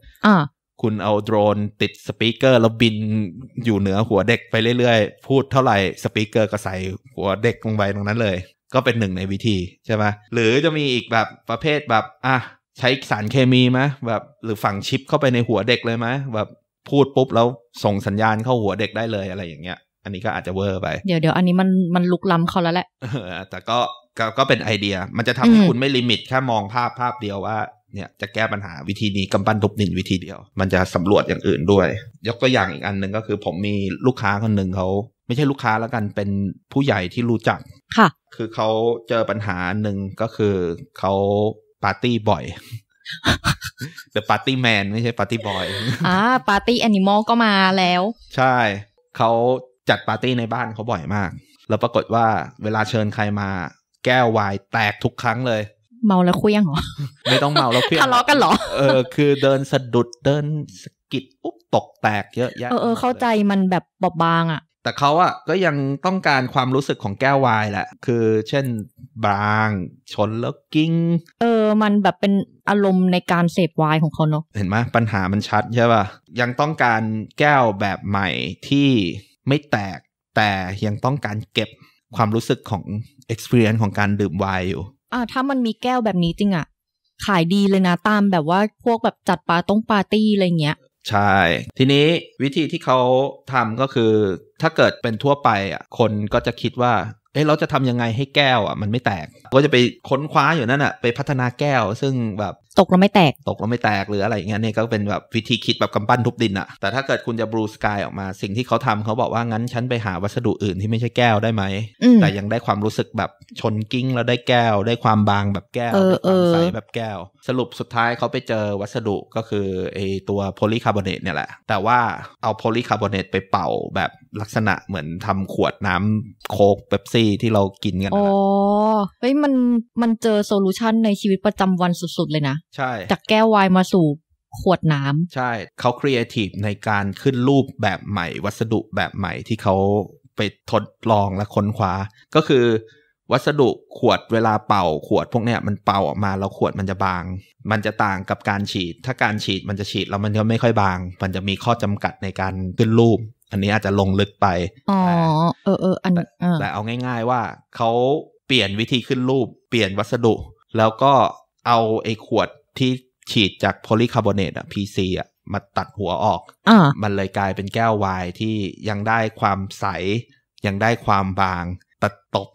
คุณเอาโดรนติดสปีกเกอร์แล้วบินอยู่เหนือหัวเด็กไปเรื่อย ๆ พูดเท่าไหร่สปีกเกอร์ก็ใส่หัวเด็กลงไปตรงนั้นเลย ก็เป็นหนึ่งในวิธีใช่ไหมหรือจะมีอีกแบบประเภทแบบอ่ะใช้สารเคมีไหมแบบหรือฝังชิปเข้าไปในหัวเด็กเลยไหมแบบพูดปุ๊บแล้วส่งสัญญาณเข้าหัวเด็กได้เลยอะไรอย่างเงี้ยอันนี้ก็อาจจะเวอร์ไป เดี๋ยวเดี๋ยวอันนี้มันมันลุกล้ำเขาแล้วแหละแต่ก็ก็ก็เป็นไอเดีย มันจะทำให้คุณไม่ลิมิตแค่มองภาพภาพเดียวว่าเนี่ยจะแก้ปัญหาวิธีนี้กำปั้นทุบนินวิธีเดียว มันจะสำรวจอย่างอื่นด้วย ยกตัวอย่างอีกอันหนึ่งก็คือผมมีลูกค้าคนหนึ่งเขาไม่ใช่ลูกค้าแล้วกันเป็นผู้ใหญ่ที่รู้จักค่ะ คือเขาเจอปัญหาหนึ่งก็คือเขาปาร์ตี้บ่อย The Party Man ไม่ใช่ Party Boy อ่าปาร์ตี้แอนิมอลก็มาแล้ว ใช่ เขาจัดปาร์ตี้ในบ้านเขาบ่อยมาก แล้วปรากฏว่าเวลาเชิญใครมาแก้ววายแตกทุกครั้งเลย เมาแล้วเคลี้ยงเหรอ ไม่ต้องเมาแล้วเคลี้ยงทะเลาะกันเหรอ เออคือเดินสะดุดเดินสกิดปุ๊บตกแตกเยอะแยะเออเข้าใจมันแบบบอบบางอ่ะแต่เขาอะก็ยังต้องการความรู้สึกของแก้ววายแหละ คือเช่นบางชนแล้วกิ้งเออ มันแบบเป็นอารมณ์ในการเสพวายของเขาเนาะเห็นไหมปัญหามันชัดใช่ป่ะ ยังต้องการแก้วแบบใหม่ที่ไม่แตกแต่ยังต้องการเก็บความรู้สึกของ experience ของการดื่มวายอยู่ อ่าถ้ามันมีแก้วแบบนี้จริงอะขายดีเลยนะ ตามแบบว่าพวกแบบจัดปาต้องปาร์ตี้อะไรเงี้ยใช่ ทีนี้วิธีที่เขาทำก็คือถ้าเกิดเป็นทั่วไปอ่ะคนก็จะคิดว่าเอ๊ะเราจะทำยังไงให้แก้วอ่ะมันไม่แตก ก็จะไปค้นคว้าอยู่นั่นอ่ะไปพัฒนาแก้ว ซึ่งแบบตกแล้วไม่แตกตกแล้วไม่แตกหรืออะไรอย่างเงี้ยเนี่ก็เป็นแบบวิธีคิดแบบกำปั้นทุบดินอะแต่ถ้าเกิดคุณจะบลูสกายออกมาสิ่งที่เขาทำเขาบอกว่างั้นฉันไปหาวัสดุอื่นที่ไม่ใช่แก้วได้ไหมแต่ยังได้ความรู้สึกแบบชนกิ้งแล้วได้แก้ว ได้ความบางแบบแก้วได้ความใสแบบแก้ว สรุปสุดท้ายเขาไปเจอวัสดุก็คือไอตัวโพลีคาร์บอเนตเนี่ยแหละ แต่ว่าเอาโพลีคาร์บอเนตไปเป่าแบบลักษณะเหมือนทำขวดน้ำโคกเบบปซี่ที่เรากินกันอ๋อเฮ้ยมันมันเจอโซลูชันในชีวิตประจำวันสุดๆเลยนะใช่จากแก้ววายมาสู่ขวดน้ำใช่เขาครีเอทีฟในการขึ้นรูปแบบใหม่ วัสดุแบบใหม่ที่เขาไปทดลองและค้นคว้าก็คือ วัสดุขวดเวลาเป่าขวดพวกเนี้ยมันเป่าออกมา แล้วขวดมันจะบาง มันจะต่างกับการฉีด ถ้าการฉีดมันจะฉีดแล้วมันก็ไม่ค่อยบาง มันจะมีข้อจำกัดในการขึ้นรูป อันนี้อาจจะลงลึกไปอ๋อเออเอออันแต่เอาง่าย ๆ ว่าเขาเปลี่ยนวิธีขึ้นรูปเปลี่ยนวัสดุ แล้วก็เอาไอ้ขวดที่ฉีดจากโพลีคาร์บอเนตอะ PC อะมาตัดหัวออกอมันเลยกลายเป็นแก้ววายที่ยังได้ความใส ยังได้ความบางแต่ตก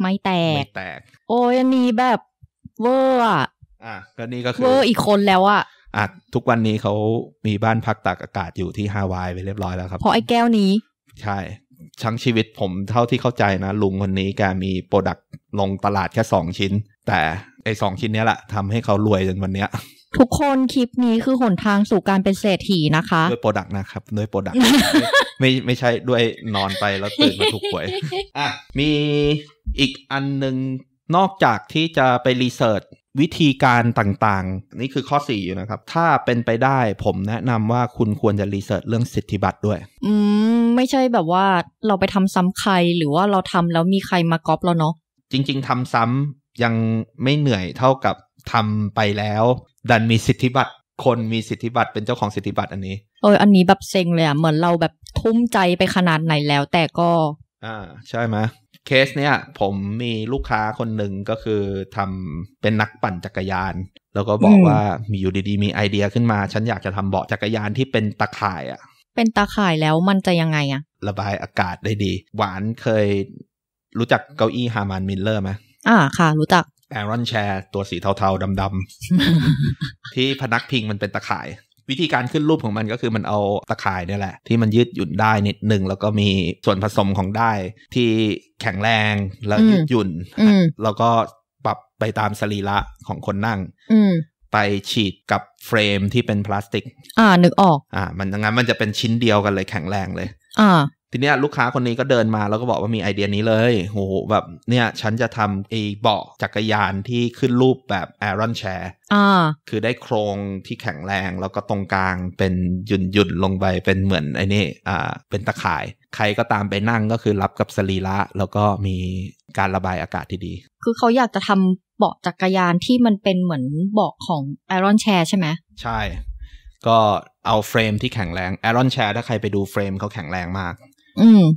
ไม่แตก ไม่แตก โอ้ยอันนี้แบบเวอร์อ่ะ อ่ะก็นี่ก็คือ เวอร์อีกคนแล้วอะอ่ะ ทุกวันนี้เขามีบ้านพักตากอากาศอยู่ที่ฮาวายไปเรียบร้อยแล้วครับเพราะไอ้แก้วนี้ ใช่ ชั้งชีวิตผมเท่าที่เข้าใจนะลุงคนนี้แกมีโปรดักต์ลงตลาดแค่สองชิ้น แต่ไอสองชิ้นนี้แหละทำให้เขารวยจนวันเนี้ย ทุกคนคลิปนี้คือหนทางสู่การเป็นเศรษฐีนะคะ ด้วยโปรดักต์นะครับ ด้วยโปรดักต์ไม่ไม่ใช่ด้วยนอนไปแล้วตื่นมาถูกหวยอ่ะมีอีกอันหนึ่งนอกจากที่จะไปรีเสิร์ชวิธีการต่างๆ นี่คือข้อ 4 อยู่นะครับ ถ้าเป็นไปได้ผมแนะนำว่าคุณควรจะรีเสิร์ชเรื่องสิทธิบัตรด้วย อืมไม่ใช่แบบว่าเราไปทำซ้ำใครหรือว่าเราทำแล้วมีใครมาก๊อปเราเนาะจริงๆทำซ้ำยังไม่เหนื่อยเท่ากับทำไปแล้ว ดันมีสิทธิบัตรคนมีสิทธิบัตรเป็นเจ้าของสิทธิบัตรอันนี้เอยอันนี้แบบเซ็งเลยอะเหมือนเราแบบทุ่มใจไปขนาดไหนแล้วแต่ก็อ่าใช่ไหมเคสเนี้ย ผมมีลูกค้าคนหนึ่งก็คือทำเป็นนักปั่นจักรยาน แล้วก็บอกว่ามีอยู่ดีๆมีไอเดียขึ้นมาฉันอยากจะทำเบาะจักรยานที่เป็นตะข่ายอ่ะเป็นตะข่ายแล้วมันจะยังไงอะระบายอากาศได้ดี หวานเคย รู้จักเก้าอี้ฮามานมิลเลอร์ไหมอ่าค่ะ รู้จัก แอรอนแชร์ ตัวสีเทาๆ ดำๆ ที่พนักพิงมันเป็นตะข่าย วิธีการขึ้นรูปของมันก็คือมันเอาตะข่ายเนี่ยแหละ ที่มันยืดหยุ่นได้นิดหนึ่งแล้วก็มีส่วนผสมของได้ที่แข็งแรงแล้วยืดหยุ่น แล้วก็ปรับไปตามสรีระของคนนั่งไปฉีดกับเฟรมที่เป็นพลาสติก อ่า นึกออกอ่ามันงั้นมันจะเป็นชิ้นเดียวกันเลยแข็งแรงเลย อ่าทีเนี้ยลูกค้าคนนี้ก็เดินมาแล้วก็บอกว่ามีไอเดียนี้เลย โหแบบเนี่ย ฉันจะทำไอ้เบาะจักรยานที่ขึ้นรูปแบบแอรอนแชร์คือได้โครงที่แข็งแรงแล้วก็ตรงกลางเป็นหยุ่นหยุ่นลงไปเป็นเหมือนไอ้นี่ อ่า เป็นตะข่าย ใครก็ตามไปนั่งก็คือรับกับสรีระ แล้วก็มีการระบายอากาศที่ดี คือเขาอยากจะทำเบาะจักรยานที่มันเป็นเหมือนเบาะของแอรอนแชร์ใช่ไหมใช่ ก็เอาเฟรมที่แข็งแรงแอรอนแชร์ถ้าใครไปดูเฟรมเขาแข็งแรงมาก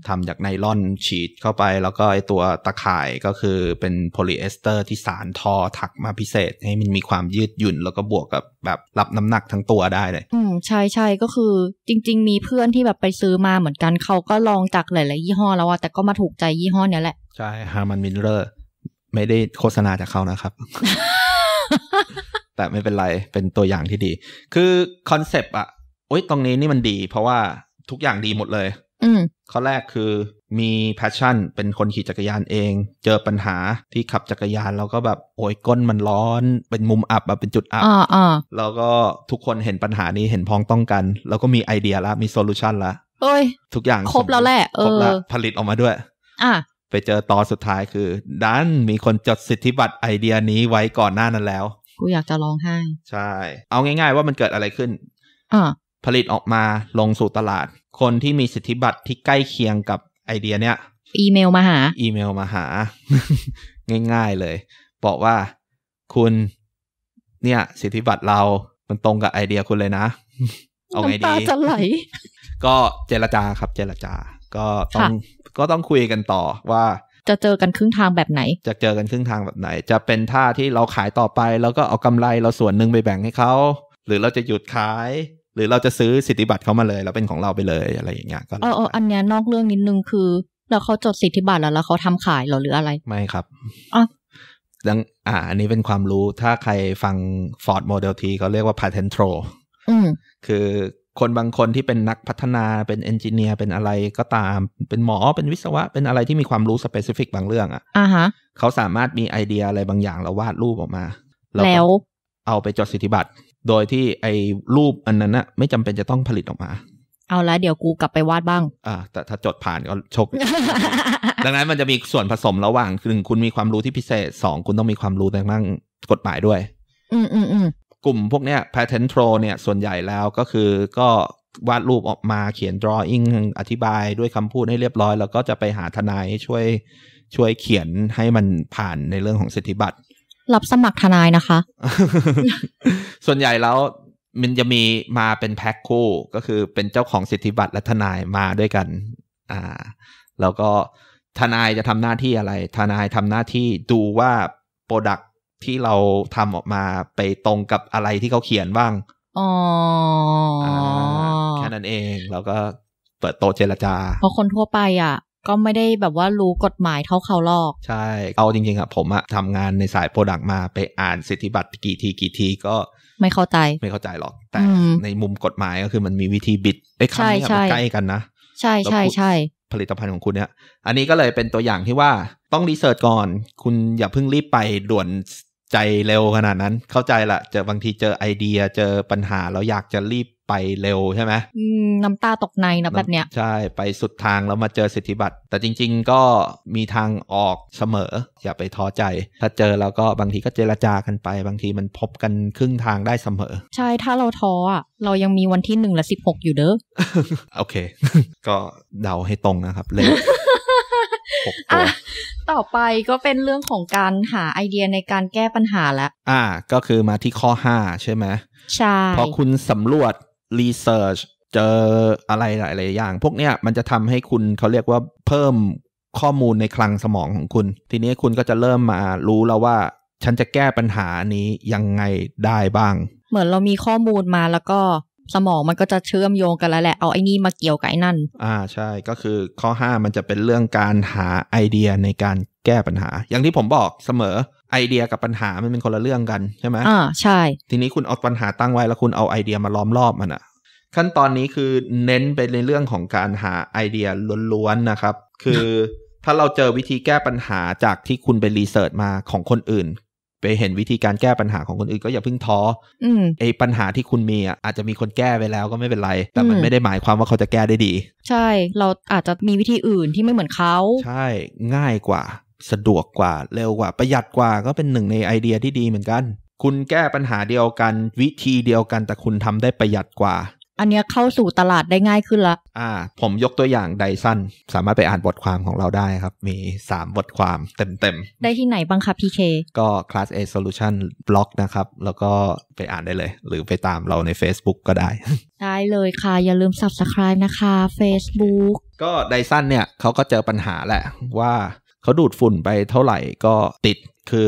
ทำจากไนล่อนฉีดเข้าไป แล้วก็ไอตัวตะข่ายก็คือเป็นโพลีเอสเตอร์ที่สารทอถักมาพิเศษ ให้มันมีความยืดหยุ่นแล้วก็บวกกับ แบบรับน้ำหนักทั้งตัวได้เลย อืมใช่ใช่ก็คือ จริง ๆ มีเพื่อนที่แบบไปซื้อมาเหมือนกันเขาก็ลองจากหลายๆ ยี่ห้อแล้วอะแต่ก็มาถูกใจยี่ห้อเนี้ยแหละ ใช่ฮาร์มันมินเลอร์ไม่ได้โฆษณาจากเขานะครับ แต่ไม่เป็นไรเป็นตัวอย่างที่ดี คือคอนเซปต์อะโอ๊ยตรงนี้นี่มันดี เพราะว่าทุกอย่างดีหมดเลยข้อแรกคือมีแพชชั่น เป็นคนขี่จักรยานเอง เจอปัญหาที่ขับจักรยานเราก็แบบ โอยก้นมันร้อน เป็นมุมอับแบบเป็นจุดอับแล้วก็ทุกคนเห็นปัญหานี้เห็นพ้องต้องกัน แล้วก็มีไอเดียละมีโซลูชันละเอ้ยทุกอย่างครบแล้วแหละเออผลิตออกมาด้วย อ่ะไปเจอตอนสุดท้ายคือดันมีคนจดสิทธิบัตรไอเดียนี้ไว้ก่อนหน้านั้นแล้วกูอยากจะร้องไห้ ใช่ เอาง่าย ๆ ว่ามันเกิดอะไรขึ้นอ่ผลิตออกมาลงสู่ตลาดคนที่มีสิทธิบัตรที่ใกล้เคียงกับไอเดียเนี้ย อีเมลมาหา อีเมลมาหา ง่าย ๆเลย บอกว่าคุณ เนี่ย สิทธิบัตรเรา มันตรงกับไอเดียคุณเลยนะเอาไงดีจะไหลก็เจรจาครับเจรจา ก็ต้องก็ต้องคุยกันต่อ ว่า จะเจอกันครึ่งทางแบบไหน จะเจอกันครึ่งทางแบบไหน จะเป็นท่าที่เราขายต่อไป แล้วก็เอากำไรเราส่วนหนึ่งไปแบ่งให้เขาหรือเราจะหยุดขายรือเราจะซื้อสิทธิบัตรเขามาเลย แล้วเป็นของเราไปเลยอะไรอย่างเงี้ยก็เออออันเนี้ยนอกเรื่องนิดนึงคือ แล้วเขาจดสิทธิบัตรแล้วแล้วเขาทำขายหรอ หรืออะไร ไม่ครับอ๋อดังอ่าอันนี้เป็นความรู้ถ้าใครฟัง Ford Model T เขาเรียกว่า Patent t r o ืมคือคนบางคนที่เป็นนักพัฒนาเป็นเอนจิเนียร์เป็นอะไรก็ตาม เป็นหมอเป็นวิศวะเป็นอะไรที่มีความรู้สเปซิฟิกบางเรื่อง อ่ะอ่าฮะเขาสามารถมีไอเดียอะไรบางอย่างแล้ววาดรูปออกมา แล้ว เอาไปจดสิทธิบัตรโดยที่ไอ้รูปอันนั้นนะไม่จำเป็นจะต้องผลิตออกมา เอาละเดี๋ยวกูกลับไปวาดบ้าง อ่าแต่ถ้าจดผ่านก็ชกดังนั้นมันจะมีส่วนผสมระหว่างหนึ่งคุณมีความรู้ที่พิเศษ สองคุณต้องมีความรู้นเงื่องกฎหมายด้วย อืมอืมอืมกลุ่มพวกเนี้ย patent โ r o เนี่ย ส่วนใหญ่แล้วก็คือก็วาดรูปออกมาเขียน drawing อธิบายด้วยคำพูดให้เรียบร้อยแล้วก็จะไปหาทนายช่วยช่วยเขียนให้มันผ่านในเรื่องของสิทธิบัตรรับสมัครทนายนะคะ ส่วนใหญ่แล้วมันจะมีมาเป็นแพ็คคู่ ก็คือเป็นเจ้าของสิทธิบัตรและทนายมาด้วยกัน อ่า แล้วก็ทนายจะทำหน้าที่อะไร ทนายทำหน้าที่ดูว่าโปรดักที่เราทำออกมาไปตรงกับอะไรที่เขาเขียนบ้าง อ๋อ แค่นั้นเองแล้วก็เปิดโตเจรจา เพราะคนทั่วไปอ่ะก็ไม่ได้แบบว่ารู้กฎหมายเท่าเขาลอก ใช่เอาจริงๆอะผมอะทำงานในสายโปรดักต์มาไปอ่านสิทธิบัตรกี่ทีกี่ทีก็ ไม่เข้าใจ ไม่เข้าใจหรอก แต่ในมุมกฎหมายก็คือมันมีวิธีบิดไอ้คำนี้มันใกล้กันนะ ใช่ใช่ใช่ผลิตภัณฑ์ของคุณเนี่ยอันนี้ก็เลยเป็นตัวอย่างที่ว่าต้องรีเสิร์ชก่อน คุณอย่าเพิ่งรีบไปด่วนใจเร็วขนาดนั้นเข้าใจละเจอบางทีเจอไอเดียเจอปัญหา แล้วอยากจะรีบไปเร็วใช่ไหมน้ำตาตกในนะแบบเนี้ย ใช่ ไปสุดทางแล้วมาเจอสิทธิบัตรแต่จริง ๆก็มีทางออกเสมอ อย่าไปท้อใจ ถ้าเจอแล้วก็บางทีก็เจรจากันไป บางทีมันพบกันครึ่งทางได้เสมอ ใช่ ถ้าเราท้ออ่ะเรายังมีวันที่หนึ่งและสิบหกอยู่เด้อโอเค ก็เดาให้ตรงนะครับเลยต่อไปก็เป็นเรื่องของการหาไอเดียในการแก้ปัญหาแล้วอ่า ก็คือมาที่ข้อห้าใช่ไหมใช่พอคุณสำรวจรีเสิร์ชเจออะไรหลายๆอย่าง พวกเนี้ยมันจะทำให้คุณเขาเรียกว่าเพิ่มข้อมูลในคลังสมองของคุณ ทีนี้คุณก็จะเริ่มมารู้แล้วว่าฉันจะแก้ปัญหานี้ยังไงได้บ้าง เหมือนเรามีข้อมูลมาแล้วก็สมองมันก็จะเชื่อมโยงกันแล้วแหละเอาไอ้นี่มาเกี่ยวกับไอ้นั่น อ่าใช่ ก็คือข้อ 5 มันจะเป็นเรื่องการหาไอเดียในการแก้ปัญหา อย่างที่ผมบอกเสมอ ไอเดียกับปัญหามันเป็นคนละเรื่องกันใช่ไหมอ่า ใช่ ทีนี้คุณเอาปัญหาตั้งไว้ แล้วคุณเอาไอเดียมาล้อมรอบมันอะขั้นตอนนี้คือเน้นไปในเรื่องของการหาไอเดียล้วนๆนะครับ คือถ้าเราเจอวิธีแก้ปัญหาจากที่คุณไปรีเสิร์ชมาของคนอื่นไปเห็นวิธีการแก้ปัญหาของคนอื่นก็อย่าเพิ่งท้อไอ้ปัญหาที่คุณมีอ่ะอาจจะมีคนแก้ไปแล้วก็ไม่เป็นไร แต่มันไม่ได้หมายความว่าเขาจะแก้ได้ดี ใช่ เราอาจจะมีวิธีอื่นที่ไม่เหมือนเขา ใช่ ง่ายกว่า สะดวกกว่า เร็วกว่า ประหยัดกว่าก็เป็นหนึ่งในไอเดียที่ดีเหมือนกัน คุณแก้ปัญหาเดียวกัน วิธีเดียวกันแต่คุณทำได้ประหยัดกว่าอันนี้เข้าสู่ตลาดได้ง่ายขึ้นละ อ่า ผมยกตัวอย่างไดซันสามารถไปอ่านบทความของเราได้ครับ มี 3 บทความเต็มๆ ได้ที่ไหนบ้างครับพีเคก็ class A solution blog นะครับ แล้วก็ไปอ่านได้เลย หรือไปตามเราใน Facebook ก็ได้ ได้เลยค่ะ อย่าลืม subscribe นะคะ Facebook ก็ไดซันเนี่ยเขาก็เจอปัญหาแหละ ว่าเขาดูดฝุ่นไปเท่าไหร่ก็ติด คือ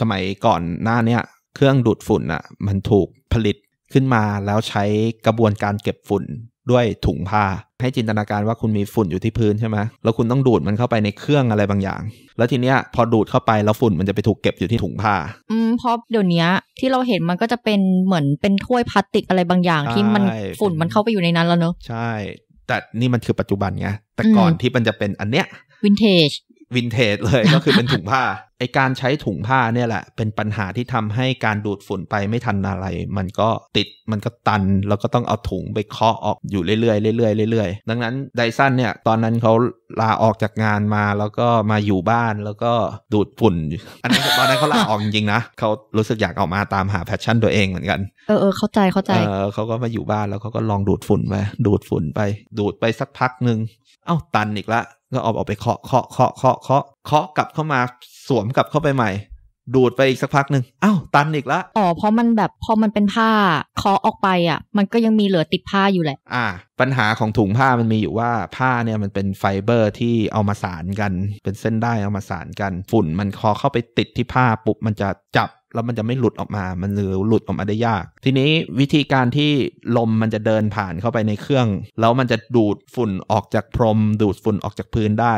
สมัยก่อนหน้าเนี้ยเครื่องดูดฝุ่นอะ่ะมันถูกผลิตขึ้นมาแล้วใช้กระบวนการเก็บฝุ่นด้วยถุงผ้า ให้จินตนาการว่าคุณมีฝุ่นอยู่ที่พื้นใช่ไหมแล้วคุณต้องดูดมันเข้าไปในเครื่องอะไรบางอย่าง แล้วทีเนี้ยพอดูดเข้าไปแล้วฝุ่นมันจะไปถูกเก็บอยู่ที่ถุงผ้า อืมเพราะเดี๋ยวนี้ที่เราเห็นมันก็จะเป็นเหมือนเป็นถ้วยพลาสติกอะไรบางอย่างที่มันฝุ่นมันเข้าไปอยู่ในนั้นแล้วเนอะใช่ แต่นี่มันคือปัจจุบันไงแต่ก่อนที่มันจะเป็นอันเนี้ยวินเทจวินเทจเลยก็คือเป็นถุงผ้าไอการใช้ถุงผ้าเนี่ยแหละ เป็นปัญหาที่ทำให้การดูดฝุ่นไปไม่ทันอะไรมันก็ติดมันก็ตันแล้วก็ต้องเอาถุงไปเคาะออกอยู่เรื่อยๆเรื่อยๆเรื่อยๆดังนั้นไดซันเนี่ยตอนนั้นเขาลาออกจากงานมาแล้วก็มาอยู่บ้านแล้วก็ดูดฝุ่นอันนั้นตอนนั้นเขาลาออกจริงๆนะเขารู้สึกอยากออกมาตามหาแพชชั่นตัวเองเหมือนกัน เออเออเข้าใจเข้าใจเออเขาก็มาอยู่บ้านแล้วเขาก็ลองดูดฝุ่นไปดูดฝุ่นไป ดูดไปสักพักหนึ่งเอ้าตันอีกละ ก็ออกออกไปเคาะเคาะเคาะเคาะเคาะเคาะกลับเข้ามาสวมกลับเข้าไปใหม่ ดูดไปอีกสักพักหนึ่งอ้าวตันอีกละอ๋อเพราะมันแบบพอมันเป็นผ้าเคาะออกไปอ่ะมันก็ยังมีเหลือติดผ้าอยู่แหละอ่า ปัญหาของถุงผ้ามันมีอยู่ว่าผ้าเนี่ยมันเป็นไฟเบอร์ที่เอามาสารกันเป็นเส้นได้เอามาสารกัน ฝุ่นมันคอเข้าไปติดที่ผ้าปุ๊บ มันจะจับแล้วมันจะไม่หลุดออกมา มันหรือหลุดออกมาได้ยาก ทีนี้วิธีการที่ลมมันจะเดินผ่านเข้าไปในเครื่อง แล้วมันจะดูดฝุ่นออกจากพรมดูดฝุ่นออกจากพื้นได้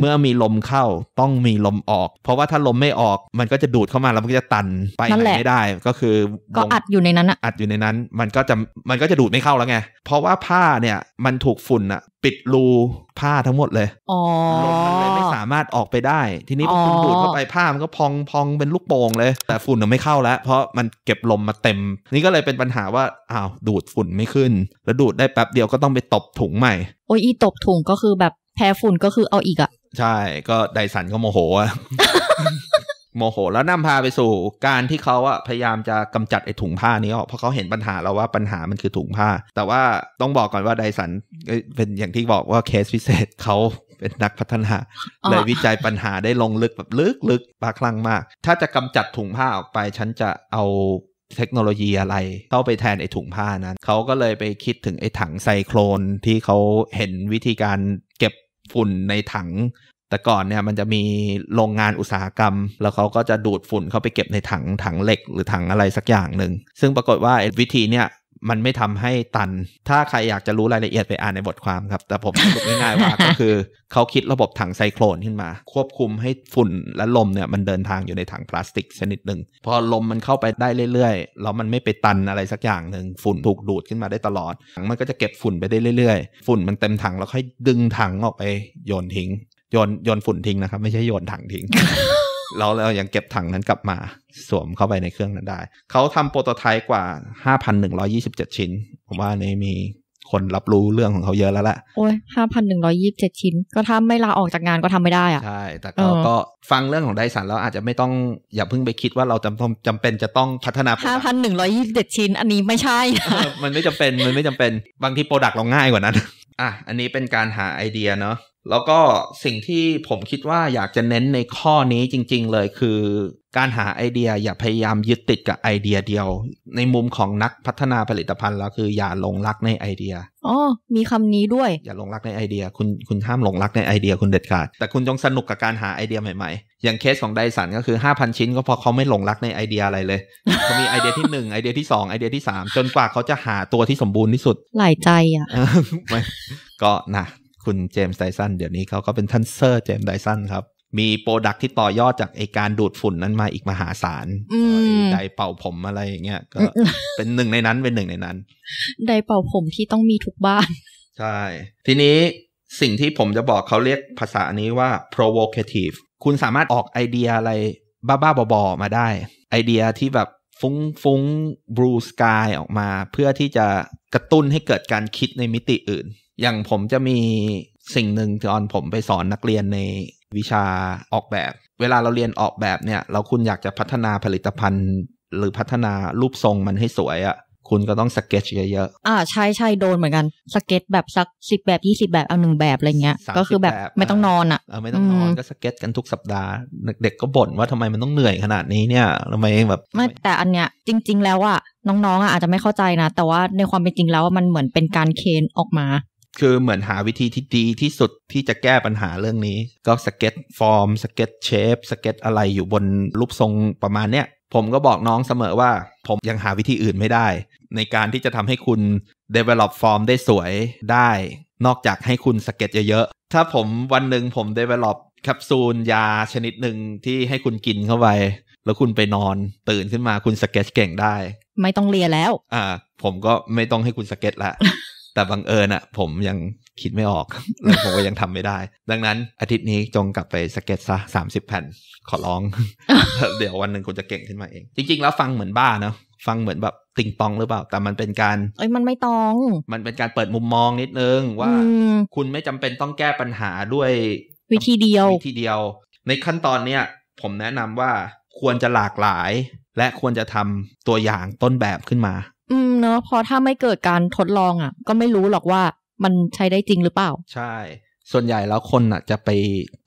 เมื่อมีลมเข้าต้องมีลมออก เพราะว่าถ้าลมไม่ออกมันก็จะดูดเข้ามาแล้วมันก็จะตันไปไหนไม่ได้ ก็คือ ก็อัดอยู่ในนั้นอะอัดอยู่ในนั้น มันก็จะมันก็จะดูดไม่เข้าแล้วไง เพราะว่าผ้าเนี่ยมันถูกฝุ่นอะปิดรูผ้าทั้งหมดเลยลมมันเลยไม่สามารถออกไปได้ ทีนี้พอคุณดูดเข้าไป ผ้ามันก็พองพองเป็นลูกโป่งเลย แต่ฝุ่นมันไม่เข้าแล้ว เพราะมันเก็บลมมาเต็ม นี่ก็เลยเป็นปัญหาว่าอ้าวดูดฝุ่นไม่ขึ้น แล้วดูดได้แป๊บเดียวก็ต้องไปตบถุงใหม่ โอ้ยอีตบถุงก็คือแบบแพ้ฝุ่นก็คือเอาอีกอะใช่ ก็ไดสันก็โมโหอะโมโหแล้วนำพาไปสู่การที่เขาอะพยายามจะกำจัดไอ้ถุงผ้านี้ออกเพราะเขาเห็นปัญหาแล้วว่าปัญหามันคือถุงผ้า แต่ว่าต้องบอกก่อนว่าไดสันเป็นอย่างที่บอกว่าเคสพิเศษเขาเป็นนักพัฒนาเลยวิจัยปัญหาได้ลงลึกแบบลึกๆบาคลั่งมาก ถ้าจะกำจัดถุงผ้าออกไปฉันจะเอาเทคโนโลยีอะไร เข้าไปแทนไอ้ถุงผ้านั้นเขาก็เลยไปคิดถึงไอ้ถังไซโครนที่เขาเห็นวิธีการเก็บฝุ่นในถังแต่ก่อนเนี่ยมันจะมีโรงงานอุตสาหกรรม แล้วเขาก็จะดูดฝุ่นเข้าไปเก็บในถังถังเหล็กหรือถังอะไรสักอย่างหนึ่ง ซึ่งปรากฏว่าวิธีเนี่ยมันไม่ทำให้ตัน ถ้าใครอยากจะรู้รายละเอียดไปอ่านในบทความครับ แต่ผมสรุปง่ายๆว่าก็คือ เขาคิดระบบถังไซโครนขึ้นมา ควบคุมให้ฝุ่นและลมเนี่ยมันเดินทางอยู่ในถังพลาสติกชนิดหนึ่งพอลมมันเข้าไปได้เรื่อยๆแล้วมันไม่ไปตันอะไรสักอย่างหนึ่งฝุ่นถูกดูดขึ้นมาได้ตลอด ถังมันก็จะเก็บฝุ่นไปได้เรื่อย ๆ ฝุ่นมันเต็มถังแล้วค่อยดึงถังออกไปโยนทิ้งโยนโยนฝุ่นทิ้งนะครับ ไม่ใช่โยนถังทิ้งแล้วเรายังเก็บถังนั้นกลับมาสวมเข้าไปในเครื่องนั้นได้ เขาทำโปรโตไทป์กว่า 5,127 ชิ้นผมว่าในมีคนรับรู้เรื่องของเขาเยอะแล้วแหละโอ้ยห้าพันหนึ่งร้อยี่บเจ็ดชิ้น ก็ถ้าไม่ลาออกจากงานก็ทำไม่ได้อะใช่แต่เขาก็ฟังเรื่องของไดสันแล้วอาจจะไม่ต้องอย่าเพิ่งไปคิดว่าเราจำจำเป็นจะต้องพัฒนาห้าพันหนึ่งร้อยี่บเจ็ดชิ้น อันนี้ไม่ใช่มันไม่จำเป็นมันไม่จำเป็นบางทีโปรดักต์เราง่ายกว่านั้นอ่ะอันนี้เป็นการหาไอเดียเนาะแล้วก็สิ่งที่ผมคิดว่าอยากจะเน้นในข้อนี้จริงๆเลย คือการหาไอเดียอย่าพยายามยึดติดกับไอเดียเดียว ในมุมของนักพัฒนาผลิตภัณฑ์เราคืออย่าหลงรักในไอเดียอ๋อมีคำนี้ด้วย อย่าหลงรักในไอเดีย คุณคุณห้ามหลงรักในไอเดียคุณเด็ดขาดแต่คุณจงสนุกกับการหาไอเดียใหม่ๆ อย่างเคสของไดสันก็คือ 5,000 ชิ้นก็พอเขาไม่หลงรักในไอเดียอะไรเลยเขามีไอเดียที่1ไอเดียที่2ไอเดียที่3จนกว่าเขาจะหาตัวที่สมบูรณ์ที่สุด หลายใจอ่ะก็นะคุณเจมส์ไดสัน เดี๋ยวนี้เขาก็เป็นท่านเซอร์เจมส์ไดสันครับ มีโปรดักที่ต่อยอดจากไอการดูดฝุ่นนั้นมาอีกมหาศาลไดเป่าผมอะไรอย่างเงี้ยก็เป็นหนึ่งในนั้นเป็นหนึ่งในนั้น ไดเป่าผมที่ต้องมีทุกบ้าน ใช่ ทีนี้สิ่งที่ผมจะบอกเขาเรียกภาษานี้ว่า provocative คุณสามารถออกไอเดียอะไรบ้าๆบอๆมาได้ ไอเดียที่แบบฟุ้งฟุ้ง blue sky ออกมา เพื่อที่จะกระตุ้นให้เกิดการคิดในมิติอื่นอย่างผมจะมีสิ่งหนึ่งตอนผมไปสอนนักเรียนในวิชาออกแบบ เวลาเราเรียนออกแบบเนี่ย เราคุณอยากจะพัฒนาผลิตภัณฑ์หรือพัฒนารูปทรงมันให้สวยอะ่ะ คุณก็ต้องสเก็ตเยอะๆอ่า ใช่ใช่โดนเหมือนกัน สเก็ตแบบสักสิบแบบยี่สิบแบบเอาหนึ่งแบบอะไรเงี้ย ก็คือแบบไม่ต้องนอนอ่ะเออไม่ต้องนอน ก็สเก็ตกันทุกสัปดาห์ เด็กๆก็บ่นว่าทำไมมันต้องเหนื่อยขนาดนี้เนี่ยทำไมแบบไม่แต่อันเนี้ยจริง ๆแล้วอ่ะน้องๆอ่ะอาจจะไม่เข้าใจนะ แต่ว่าในความเป็นจริงแล้วมันเหมือนเป็นการเค้นออกมาคือเหมือนหาวิธีที่ดีที่สุดที่จะแก้ปัญหาเรื่องนี้ ก็สเก็ตฟอร์ม สเก็ตเชฟ สเก็ตอะไรอยู่บนรูปทรงประมาณเนี้ยผมก็บอกน้องเสมอว่าผมยังหาวิธีอื่นไม่ได้ ในการที่จะทำให้คุณ develop form ได้สวยได้ นอกจากให้คุณสเก็ตเยอะๆ ถ้าผมวันหนึ่งผม develop แคปซูลยาชนิดหนึ่งที่ให้คุณกินเข้าไป แล้วคุณไปนอนตื่นขึ้นมาคุณสเก็ตเก่งได้ไม่ต้องเรียนแล้ว อ่าผมก็ไม่ต้องให้คุณสเก็ตละแต่บังเอิญอะผมยังคิดไม่ออกแล้วผมก็ยังทำไม่ได้ ดังนั้นอาทิตย์นี้จงกลับไปสเก็ตซะสามสิบแผ่น ขอร้อง เดี๋ยววันหนึ่งคุณจะเก่งขึ้นมาเองจริงๆแล้วฟังเหมือนบ้าเนาะฟังเหมือนแบบติงตองหรือเปล่า แต่มันเป็นการ เอ้ยมันไม่ตองมันเป็นการเปิดมุมมองนิดนึง ว่าคุณไม่จำเป็นต้องแก้ปัญหาด้วยวิธีเดียววิธีเดียว ในขั้นตอนเนี้ยผมแนะนำว่าควรจะหลากหลาย และควรจะทำตัวอย่างต้นแบบขึ้นมาอืมเนาะพอถ้าไม่เกิดการทดลองอะ่ะ ก็ไม่รู้หรอกว่ามันใช้ได้จริงหรือเปล่า ใช่ ส่วนใหญ่แล้วคนอ่ะจะไป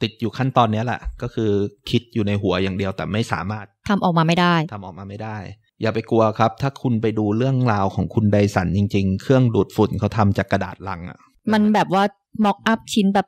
ติดอยู่ขั้นตอนนี้แหละ ก็คือคิดอยู่ในหัวอย่างเดียวแต่ไม่สามารถทำออกมาไม่ได้ทำออกมาไม่ได้ อย่าไปกลัวครับ ถ้าคุณไปดูเรื่องราวของคุณไดสันจริงๆ เครื่องดูดฝุ่นเขาทำจากกระดาษลังอ่ะมันแบบว่ามอกอัพชิ้นแบบ